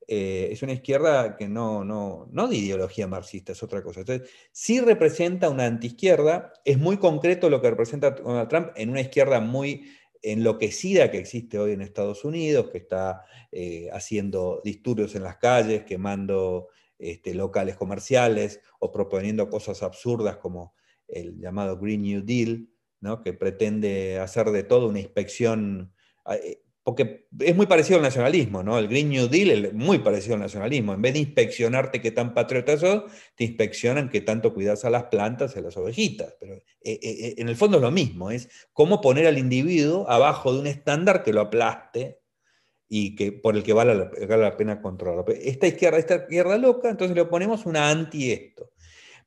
eh, es una izquierda que no, no, de ideología marxista, es otra cosa. Entonces, sí representa una antiizquierda, es muy concreto lo que representa Donald Trump en una izquierda muy enloquecida que existe hoy en Estados Unidos, que está eh, haciendo disturbios en las calles, quemando este, locales comerciales o proponiendo cosas absurdas como el llamado Green New Deal, ¿no? que pretende hacer de todo una inspección, ah, eh, porque es muy parecido al nacionalismo, ¿no? El Green New Deal es muy parecido al nacionalismo. En vez de inspeccionarte qué tan patriota sos, te inspeccionan qué tanto cuidas a las plantas y a las ovejitas. Pero eh, eh, en el fondo es lo mismo, es cómo poner al individuo abajo de un estándar que lo aplaste y que, por el que vale la, pena controlarlo. Esta izquierda, esta izquierda loca, entonces le ponemos una anti esto.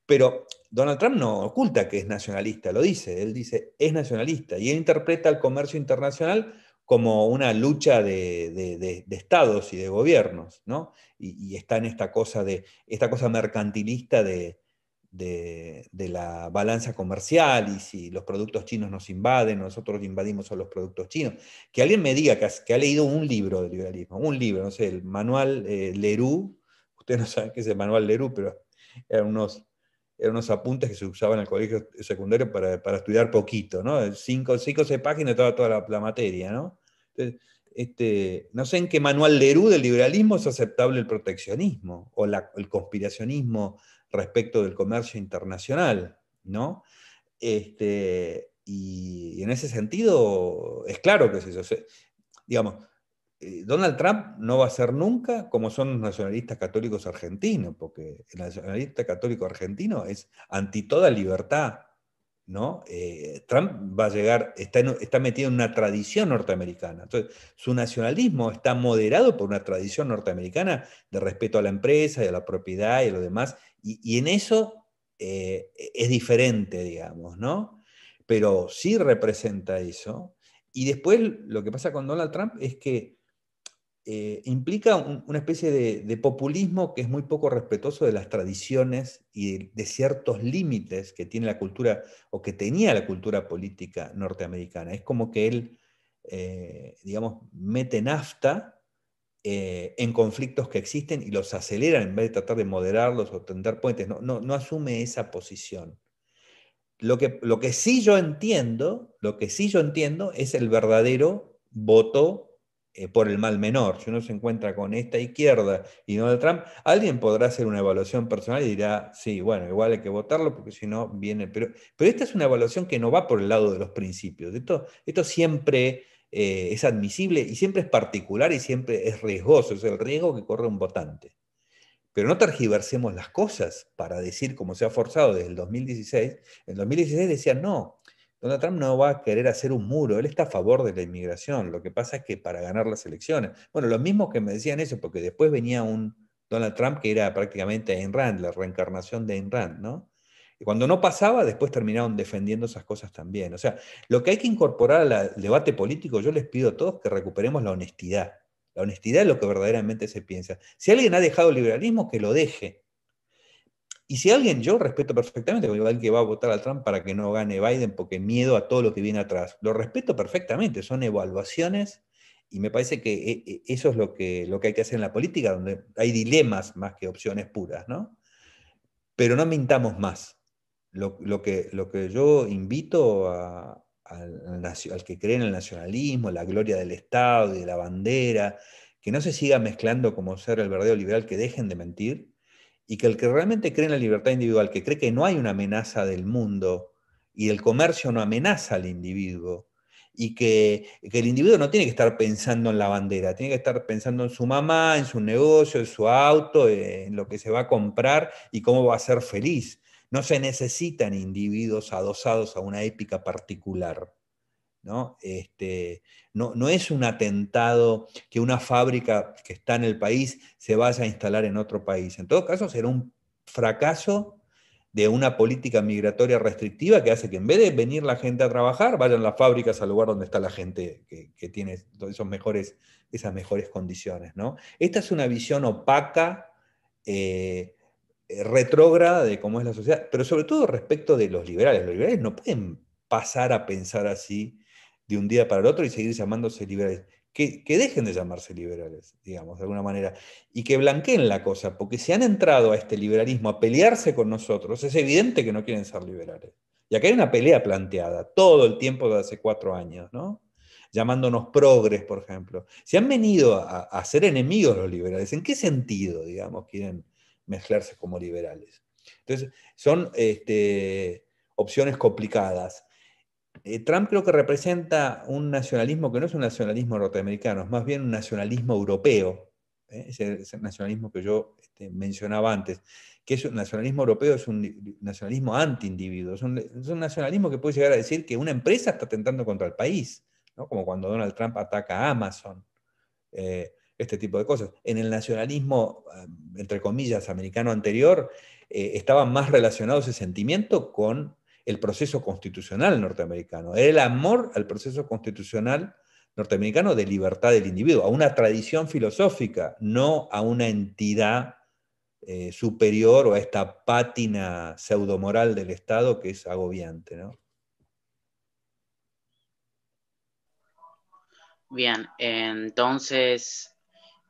Pero Donald Trump no oculta que es nacionalista, lo dice, él dice, es nacionalista, y él interpreta el comercio internacional como una lucha de, estados y de gobiernos, ¿no? Y, y, está en esta cosa, de, esta cosa mercantilista de, de, la balanza comercial y si los productos chinos nos invaden, nosotros invadimos a los productos chinos. Que alguien me diga que, ha leído un libro de liberalismo, un libro, no sé, el manual eh, Leroux, ustedes no saben qué es el manual Leroux, pero eran unos, unos apuntes que se usaban en el colegio secundario para, estudiar poquito, ¿no? Cinco, o seis páginas estaba toda la, materia, ¿no? este, no sé en qué manual Leroux del liberalismo es aceptable el proteccionismo o el conspiracionismo respecto del comercio internacional, ¿no? Este, y, en ese sentido, es claro que es eso. digamos, eh, Donald Trump no va a ser nunca como son los nacionalistas católicos argentinos, porque el nacionalista católico argentino es anti toda libertad ¿no? Eh, Trump va a llegar, está, está, metido en una tradición norteamericana. Entonces, su nacionalismo está moderado por una tradición norteamericana de respeto a la empresa y a la propiedad y a lo demás. Y, en eso eh, es diferente, digamos, ¿no? Pero sí representa eso. Y después lo que pasa con Donald Trump es que eh, implica una especie de, populismo que es muy poco respetuoso de las tradiciones y de, ciertos límites que tiene la cultura o que tenía la cultura política norteamericana. Es como que él, eh, digamos, mete nafta eh, en conflictos que existen y los acelera en vez de tratar de moderarlos o tender puentes. No, asume esa posición. Lo que, lo que sí yo entiendo, lo que sí yo entiendo es el verdadero voto eh, por el mal menor, si uno se encuentra con esta izquierda y Donald Trump, alguien podrá hacer una evaluación personal y dirá, sí, bueno, igual hay que votarlo porque si no viene, pero, pero esta es una evaluación que no va por el lado de los principios. Esto, esto siempre eh, es admisible y siempre es particular y siempre es riesgoso, es el riesgo que corre un votante. Pero no tergiversemos las cosas para decir, como se ha forzado desde el 2016, en el 2016 decían, no, Donald Trump no va a querer hacer un muro, él está a favor de la inmigración, lo que pasa es que para ganar las elecciones. Bueno, lo mismo que me decían eso, porque después venía un Donald Trump que era prácticamente Ayn Rand, la reencarnación de Ayn Rand, ¿no? Y cuando no pasaba, después terminaron defendiendo esas cosas también. O sea, lo que hay que incorporar al debate político, yo les pido a todos que recuperemos la honestidad. La honestidad es lo que verdaderamente se piensa. Si alguien ha dejado el liberalismo, que lo deje, y si alguien, yo respeto perfectamente alguien que va a votar a Trump para que no gane Biden porque miedo a todo lo que viene atrás, lo respeto perfectamente, son evaluaciones y me parece que eh, eh, eso es lo que, lo que hay que hacer en la política, donde hay dilemas más que opciones puras, ¿no? Pero no mintamos más. Lo, que, lo que yo invito al, al, que cree en el nacionalismo, la gloria del Estado y de la bandera, que no se siga mezclando como ser el verdadero liberal, que dejen de mentir, y que el que realmente cree en la libertad individual, que cree que no hay una amenaza del mundo y el comercio no amenaza al individuo, y que, que, el individuo no tiene que estar pensando en la bandera, tiene que estar pensando en su mamá, en su negocio, en su auto, en lo que se va a comprar y cómo va a ser feliz. No se necesitan individuos adosados a una épica particular. ¿no? Este, no, no, es un atentado que una fábrica que está en el país se vaya a instalar en otro país. En todo caso, será un fracaso de una política migratoria restrictiva que hace que en vez de venir la gente a trabajar, vayan las fábricas al lugar donde está la gente que, tiene esos mejores, esas mejores condiciones. ¿no? Esta es una visión opaca. Eh, eh, retrógrada de cómo es la sociedad, pero sobre todo respecto de los liberales. Los liberales no pueden pasar a pensar así de un día para el otro y seguir llamándose liberales. Que, dejen de llamarse liberales, digamos, de alguna manera, y que blanqueen la cosa, porque si han entrado a este liberalismo a pelearse con nosotros, es evidente que no quieren ser liberales. Y acá hay una pelea planteada todo el tiempo de hace cuatro años, ¿no? Llamándonos progres, por ejemplo. Si han venido a, ser enemigos los liberales, ¿en qué sentido, digamos, quieren mezclarse como liberales? Entonces, son este, opciones complicadas. Eh, Trump creo que representa un nacionalismo que no es un nacionalismo norteamericano, es más bien un nacionalismo europeo, ¿eh? ese, nacionalismo que yo este, mencionaba antes, que es un nacionalismo europeo, es un nacionalismo anti-individuo, es, un, nacionalismo que puede llegar a decir que una empresa está tentando contra el país, como cuando Donald Trump ataca a Amazon. Eh, este tipo de cosas. En el nacionalismo, entre comillas, americano anterior, estaba más relacionado ese sentimiento con el proceso constitucional norteamericano, el amor al proceso constitucional norteamericano de libertad del individuo, a una tradición filosófica, no a una entidad eh, superior o a esta pátina pseudomoral del Estado que es agobiante. ¿no? Bien, entonces,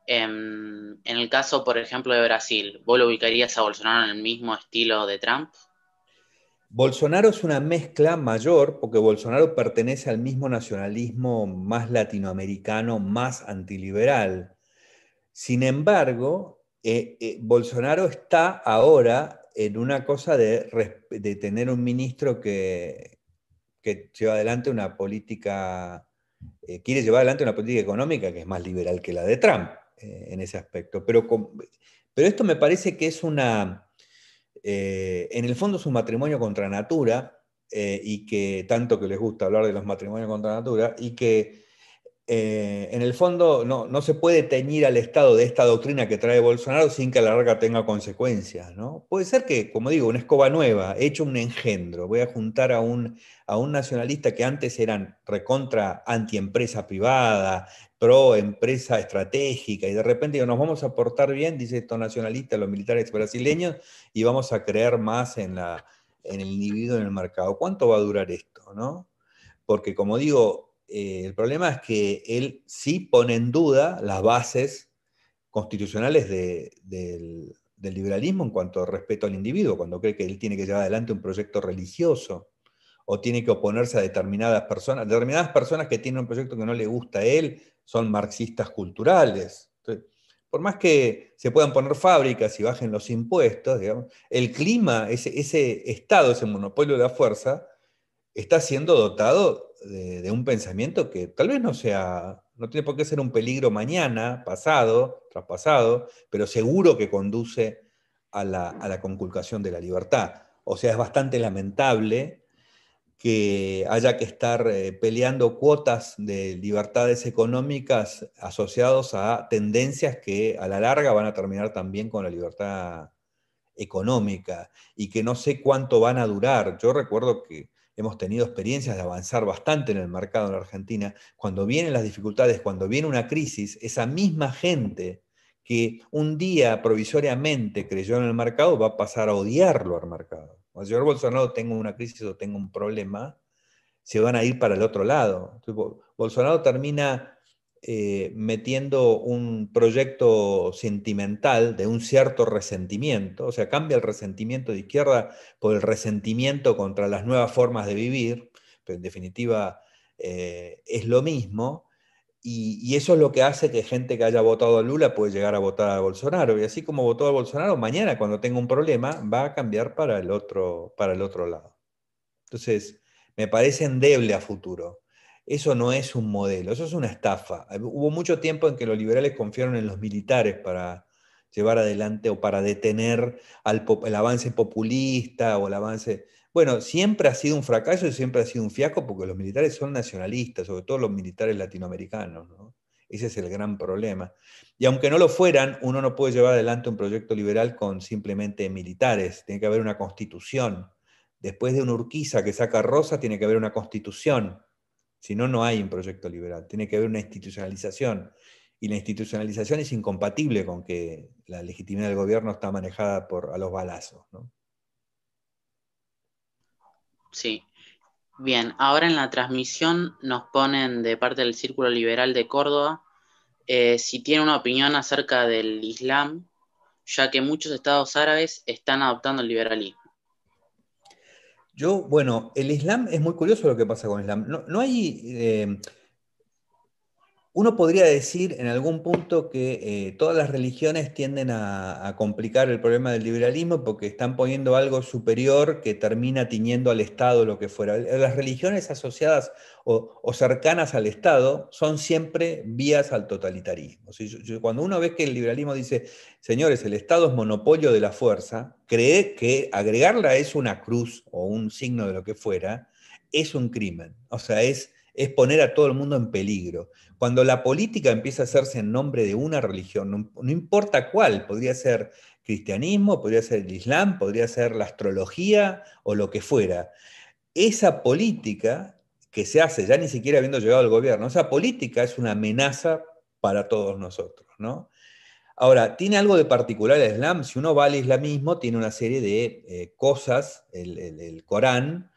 em, en el caso, por ejemplo, de Brasil, ¿vos lo ubicarías a Bolsonaro en el mismo estilo de Trump? Bolsonaro es una mezcla mayor porque Bolsonaro pertenece al mismo nacionalismo más latinoamericano, más antiliberal. Sin embargo, eh, eh, Bolsonaro está ahora en una cosa de, tener un ministro que, lleva adelante una política, eh, quiere llevar adelante una política económica que es más liberal que la de Trump en ese aspecto. pero esto me parece que es una eh, en el fondo es un matrimonio contra natura eh, y que tanto que les gusta hablar de los matrimonios contra natura y que eh, en el fondo no, no, se puede teñir al Estado de esta doctrina que trae Bolsonaro sin que a la larga tenga consecuencias. ¿no? Puede ser que, como digo, una escoba nueva, hecho un engendro, voy a juntar a un, a un nacionalista que antes eran recontra antiempresa privada, pro empresa estratégica, y de repente nos vamos a portar bien, dice estos nacionalistas, los militares brasileños, y vamos a creer más en, la, en el individuo, en el mercado. ¿Cuánto va a durar esto? ¿no? Porque, como digo, eh, el problema es que él sí pone en duda las bases constitucionales del, liberalismo en cuanto al respeto al individuo, cuando cree que él tiene que llevar adelante un proyecto religioso o tiene que oponerse a determinadas personas, determinadas personas que tienen un proyecto que no le gusta a él, son marxistas culturales. por más que se puedan poner fábricas y bajen los impuestos, el clima, ese Estado, ese monopolio de la fuerza, está siendo dotado de, un pensamiento que tal vez no sea, no tiene por qué ser un peligro mañana, pasado, traspasado, pero seguro que conduce a la, a la conculcación de la libertad. O sea, es bastante lamentable que haya que estar eh, peleando cuotas de libertades económicas asociados a tendencias que a la larga van a terminar también con la libertad económica y que no sé cuánto van a durar. Yo recuerdo que hemos tenido experiencias de avanzar bastante en el mercado en la Argentina, cuando vienen las dificultades, cuando viene una crisis, esa misma gente que un día provisoriamente creyó en el mercado va a pasar a odiarlo al mercado. Cuando yo Bolsonaro tengo una crisis o tengo un problema, se van a ir para el otro lado. Bolsonaro termina eh, metiendo un proyecto sentimental de un cierto resentimiento, o sea, cambia el resentimiento de izquierda por el resentimiento contra las nuevas formas de vivir, pero en definitiva eh, es lo mismo, y, eso es lo que hace que gente que haya votado a Lula puede llegar a votar a Bolsonaro. Y así como votó a Bolsonaro, mañana cuando tenga un problema va a cambiar para el otro, para el otro lado. Entonces, me parece endeble a futuro eso no es un modelo, eso es una estafa. Eh, hubo mucho tiempo en que los liberales confiaron en los militares para llevar adelante o para detener el avance populista o el avance... Bueno, siempre ha sido un fracaso y siempre ha sido un fiasco porque los militares son nacionalistas, sobre todo los militares latinoamericanos. Ese es el gran problema. Y aunque no lo fueran, uno no puede llevar adelante un proyecto liberal con simplemente militares. Tiene que haber una constitución. Después de un Urquiza que saca Rosa, tiene que haber una constitución si no, no hay un proyecto liberal. Tiene que haber una institucionalización. Y la institucionalización es incompatible con que la legitimidad del gobierno está manejada por, a los balazos. Sí. Bien, ahora en la transmisión nos ponen de parte del Círculo Liberal de Córdoba eh, si tiene una opinión acerca del Islam, ya que muchos estados árabes están adoptando el liberalismo. Yo, bueno, el Islam es muy curioso lo que pasa con el Islam. No, hay, eh, uno podría decir en algún punto que eh, todas las religiones tienden a, complicar el problema del liberalismo porque están poniendo algo superior que termina tiñendo al Estado lo que fuera. Eh, las religiones asociadas o, cercanas al Estado son siempre vías al totalitarismo. cuando uno ve que el liberalismo dice, señores, el Estado es monopolio de la fuerza, cree que agregarla es una cruz o un signo de lo que fuera, es un crimen. O sea, es es poner a todo el mundo en peligro. Cuando la política empieza a hacerse en nombre de una religión, no, importa cuál, podría ser cristianismo, podría ser el islam, podría ser la astrología o lo que fuera. Esa política que se hace, ya ni siquiera habiendo llegado al gobierno, esa política es una amenaza para todos nosotros, Ahora, tiene algo de particular el Islam. Si uno va al islamismo, tiene una serie de eh, cosas, el Corán,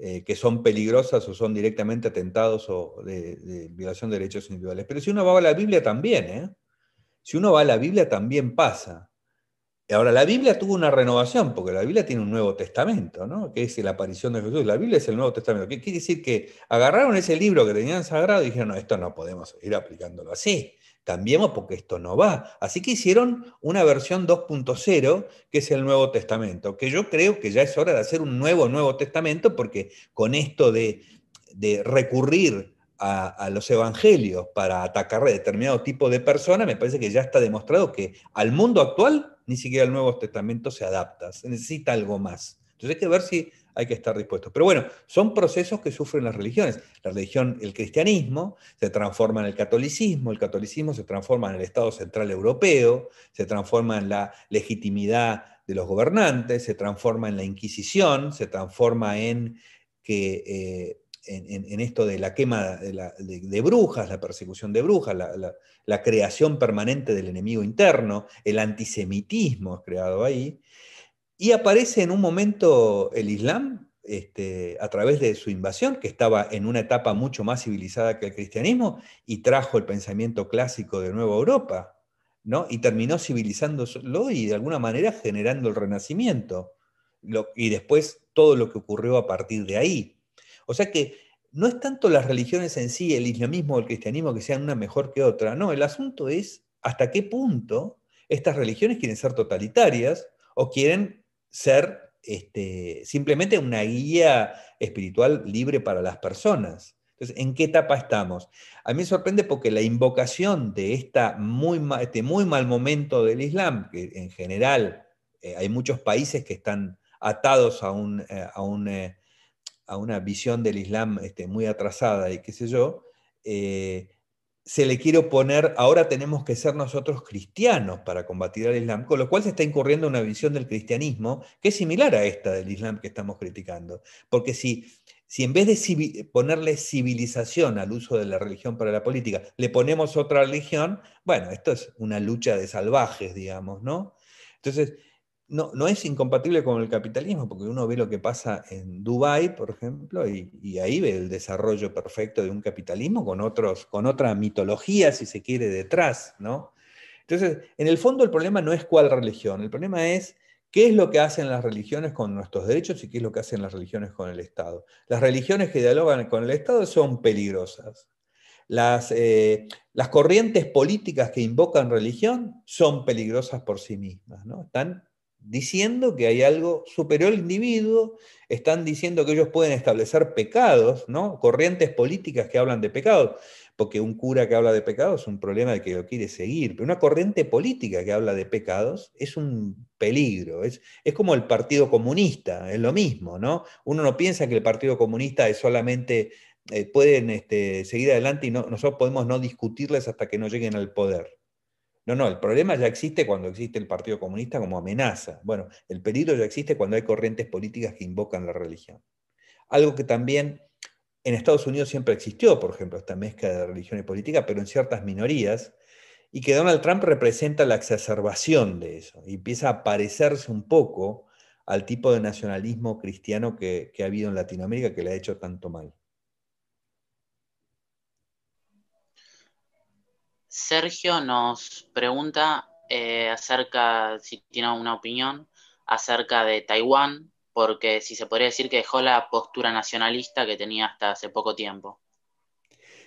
eh, que son peligrosas o son directamente atentados o de, violación de derechos individuales. Pero si uno va a la Biblia también, ¿eh? Si uno va a la Biblia también pasa. Ahora, la Biblia tuvo una renovación, porque la Biblia tiene un Nuevo Testamento, ¿no? Que es la aparición de Jesús. La Biblia es el Nuevo Testamento. ¿Qué quiere decir? Que agarraron ese libro que tenían sagrado y dijeron, no, esto no podemos ir aplicándolo así cambiemos porque esto no va. Así que hicieron una versión 2.0, que es el Nuevo Testamento, que yo creo que ya es hora de hacer un nuevo Nuevo Testamento, porque con esto de, de recurrir a, a, los evangelios para atacar a determinado tipo de persona, me parece que ya está demostrado que al mundo actual ni siquiera el Nuevo Testamento se adapta, se necesita algo más. Entonces hay que ver si hay que estar dispuestos. Pero bueno, son procesos que sufren las religiones. La religión, el cristianismo, se transforma en el catolicismo, el catolicismo se transforma en el Estado Central Europeo, se transforma en la legitimidad de los gobernantes, se transforma en la Inquisición, se transforma en que... Eh, en, esto de la quema de, brujas, la persecución de brujas, la, la, creación permanente del enemigo interno, el antisemitismo es creado ahí, y aparece en un momento el Islam este, a través de su invasión, que estaba en una etapa mucho más civilizada que el cristianismo, y trajo el pensamiento clásico de Nueva Europa, ¿no? y terminó civilizándolo y de alguna manera generando el renacimiento, y después todo lo que ocurrió a partir de ahí. O sea que no es tanto las religiones en sí, el islamismo o el cristianismo, que sean una mejor que otra, no, el asunto es hasta qué punto estas religiones quieren ser totalitarias o quieren ser este, simplemente una guía espiritual libre para las personas. Entonces, ¿en qué etapa estamos? A mí me sorprende porque la invocación de esta muy este muy mal momento del Islam, que en general eh, hay muchos países que están atados a, un, eh, a, eh, a una visión del Islam este, muy atrasada y qué sé yo, se le quiere poner ahora tenemos que ser nosotros cristianos para combatir al Islam, con lo cual se está incurriendo una visión del cristianismo que es similar a esta del Islam que estamos criticando. Porque si, si en vez de ponerle civilización al uso de la religión para la política, le ponemos otra religión, bueno, esto es una lucha de salvajes, digamos, ¿no? Entonces, no, es incompatible con el capitalismo, porque uno ve lo que pasa en Dubái, por ejemplo, y, ahí ve el desarrollo perfecto de un capitalismo con, otros, con otra mitología, si se quiere, detrás, ¿no? Entonces, en el fondo el problema no es cuál religión, el problema es qué es lo que hacen las religiones con nuestros derechos y qué es lo que hacen las religiones con el Estado. Las religiones que dialogan con el Estado son peligrosas. Las, eh, las corrientes políticas que invocan religión son peligrosas por sí mismas, ¿no? Están diciendo que hay algo superior al individuo, están diciendo que ellos pueden establecer pecados, ¿no? corrientes políticas que hablan de pecados, porque un cura que habla de pecados es un problema de que lo quiere seguir, pero una corriente política que habla de pecados es un peligro, es, como el Partido Comunista, es lo mismo, ¿no? Uno no piensa que el Partido Comunista es solamente eh, pueden este, seguir adelante y nosotros podemos no discutirles hasta que no lleguen al poder. No, no, el problema ya existe cuando existe el Partido Comunista como amenaza. Bueno, el peligro ya existe cuando hay corrientes políticas que invocan la religión. Algo que también en Estados Unidos siempre existió, por ejemplo, esta mezcla de religión y política, pero en ciertas minorías, y que Donald Trump representa la exacerbación de eso, y empieza a parecerse un poco al tipo de nacionalismo cristiano que, que ha habido en Latinoamérica que le ha hecho tanto mal. Sergio nos pregunta eh, acerca, si tiene una opinión, acerca de Taiwán, porque si se podría decir que dejó la postura nacionalista que tenía hasta hace poco tiempo.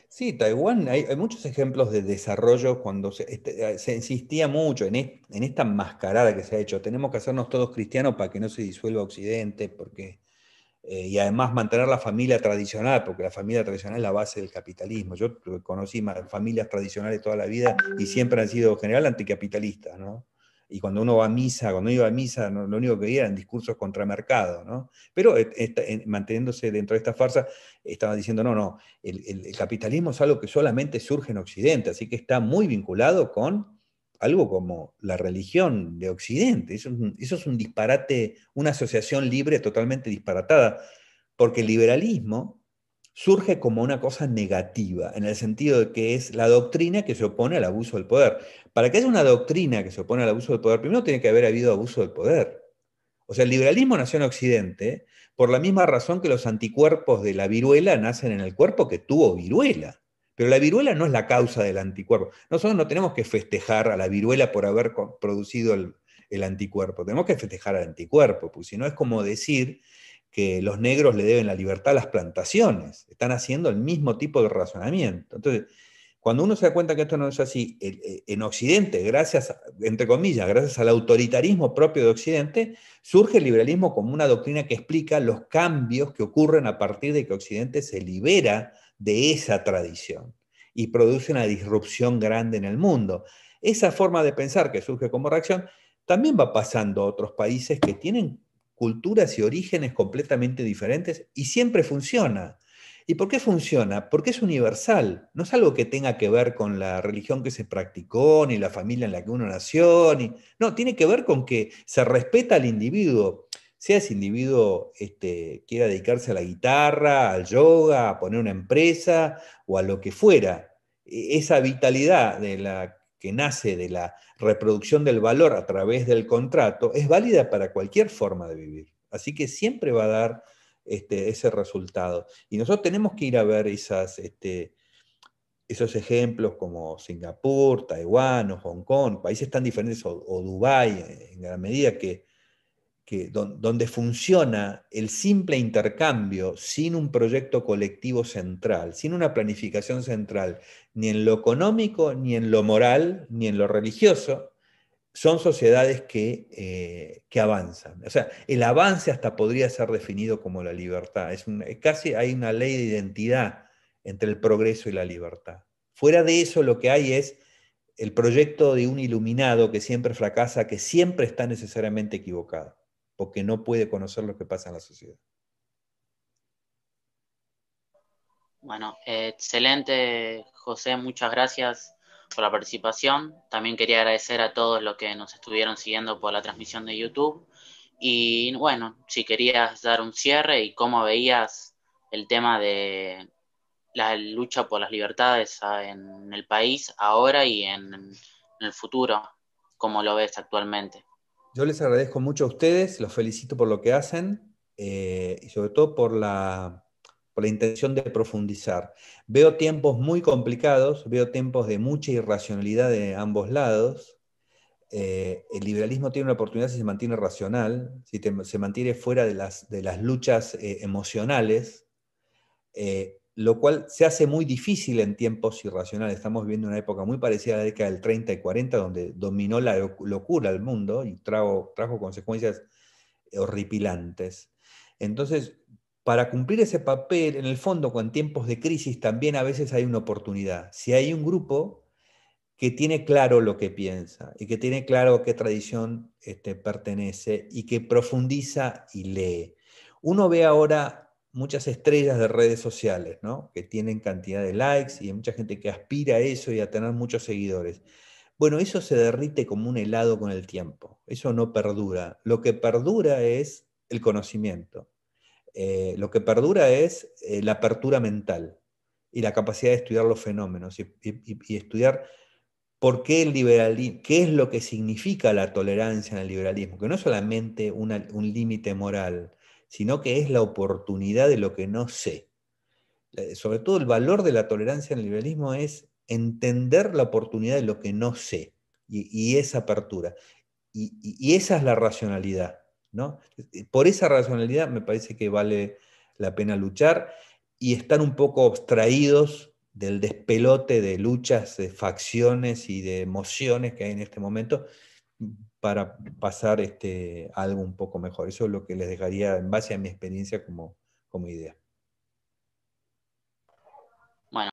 Sí, Taiwán, hay, muchos ejemplos de desarrollo cuando se, este, eh, insistía mucho en, en, esta mascarada que se ha hecho. Tenemos que hacernos todos cristianos para que no se disuelva Occidente, porque eh, y además mantener la familia tradicional, porque la familia tradicional es la base del capitalismo. Yo conocí familias tradicionales toda la vida y siempre han sido en general anticapitalistas, ¿no? Y cuando uno va a misa, cuando iba a misa, lo único que veía eran discursos contra mercado, ¿no? Pero eh, eh, manteniéndose dentro de esta farsa, estaba diciendo, no, no, el capitalismo es algo que solamente surge en Occidente, así que está muy vinculado con algo como la religión de Occidente. Eso es, un, disparate, una asociación libre totalmente disparatada, porque el liberalismo surge como una cosa negativa, en el sentido de que es la doctrina que se opone al abuso del poder. Para que haya una doctrina que se opone al abuso del poder, primero tiene que haber habido abuso del poder. O sea, el liberalismo nació en Occidente por la misma razón que los anticuerpos de la viruela nacen en el cuerpo que tuvo viruela. Pero la viruela no es la causa del anticuerpo. Nosotros no tenemos que festejar a la viruela por haber producido el, anticuerpo, tenemos que festejar al anticuerpo, porque si no es como decir que los negros le deben la libertad a las plantaciones, están haciendo el mismo tipo de razonamiento. Entonces, cuando uno se da cuenta que esto no es así, eh, en Occidente, gracias, entre comillas, gracias al autoritarismo propio de Occidente, surge el liberalismo como una doctrina que explica los cambios que ocurren a partir de que Occidente se libera de esa tradición y produce una disrupción grande en el mundo. Esa forma de pensar que surge como reacción también va pasando a otros países que tienen culturas y orígenes completamente diferentes y siempre funciona. ¿Y por qué funciona? Porque es universal, no es algo que tenga que ver con la religión que se practicó, ni la familia en la que uno nació, no, tiene que ver con que se respeta al individuo, sea ese individuo este, quiera dedicarse a la guitarra, al yoga, a poner una empresa o a lo que fuera, e, esa vitalidad de la que nace de la reproducción del valor a través del contrato es válida para cualquier forma de vivir. Así que siempre va a dar este, ese resultado. Y nosotros tenemos que ir a ver esas, este, esos ejemplos como Singapur, Taiwán o Hong Kong, países tan diferentes, o, o Dubái, en gran medida que donde funciona el simple intercambio sin un proyecto colectivo central, sin una planificación central, ni en lo económico, ni en lo moral, ni en lo religioso, son sociedades que, eh, avanzan. O sea, el avance hasta podría ser definido como la libertad. Es casi hay una ley de identidad entre el progreso y la libertad. Fuera de eso lo que hay es el proyecto de un iluminado que siempre fracasa, que siempre está necesariamente equivocado porque no puede conocer lo que pasa en la sociedad. Bueno, excelente, José, muchas gracias por la participación. También quería agradecer a todos los que nos estuvieron siguiendo por la transmisión de YouTube. Y bueno, si querías dar un cierre y cómo veías el tema de la lucha por las libertades en el país ahora y en el futuro, cómo lo ves actualmente. Yo les agradezco mucho a ustedes, los felicito por lo que hacen eh, y sobre todo por la, intención de profundizar. Veo tiempos muy complicados, veo tiempos de mucha irracionalidad de ambos lados. Eh, el liberalismo tiene una oportunidad si se mantiene racional, si se mantiene fuera de las, de las luchas eh, emocionales lo cual se hace muy difícil en tiempos irracionales. Estamos viviendo una época muy parecida a la década del 30 y 40, donde dominó la locura al mundo y trajo, trajo consecuencias horripilantes. Entonces, para cumplir ese papel, en el fondo, con tiempos de crisis, también a veces hay una oportunidad. Si hay un grupo que tiene claro lo que piensa y que tiene claro a qué tradición este, pertenece y que profundiza y lee. Uno ve ahora muchas estrellas de redes sociales, ¿no? que tienen cantidad de likes y hay mucha gente que aspira a eso y a tener muchos seguidores. Bueno, eso se derrite como un helado con el tiempo, eso no perdura. Lo que perdura es el conocimiento, eh, lo que perdura es eh, la apertura mental y la capacidad de estudiar los fenómenos y, estudiar por qué el qué es lo que significa la tolerancia en el liberalismo, que no es solamente un límite moral, sino que es la oportunidad de lo que no sé. Sobre todo el valor de la tolerancia en el liberalismo es entender la oportunidad de lo que no sé y, esa apertura. Y, esa es la racionalidad. ¿no? Eh, por esa racionalidad me parece que vale la pena luchar y estar un poco abstraídos del despelote de luchas, de facciones y de emociones que hay en este momento, para pasar este, algo un poco mejor. Eso es lo que les dejaría en base a mi experiencia como, como idea.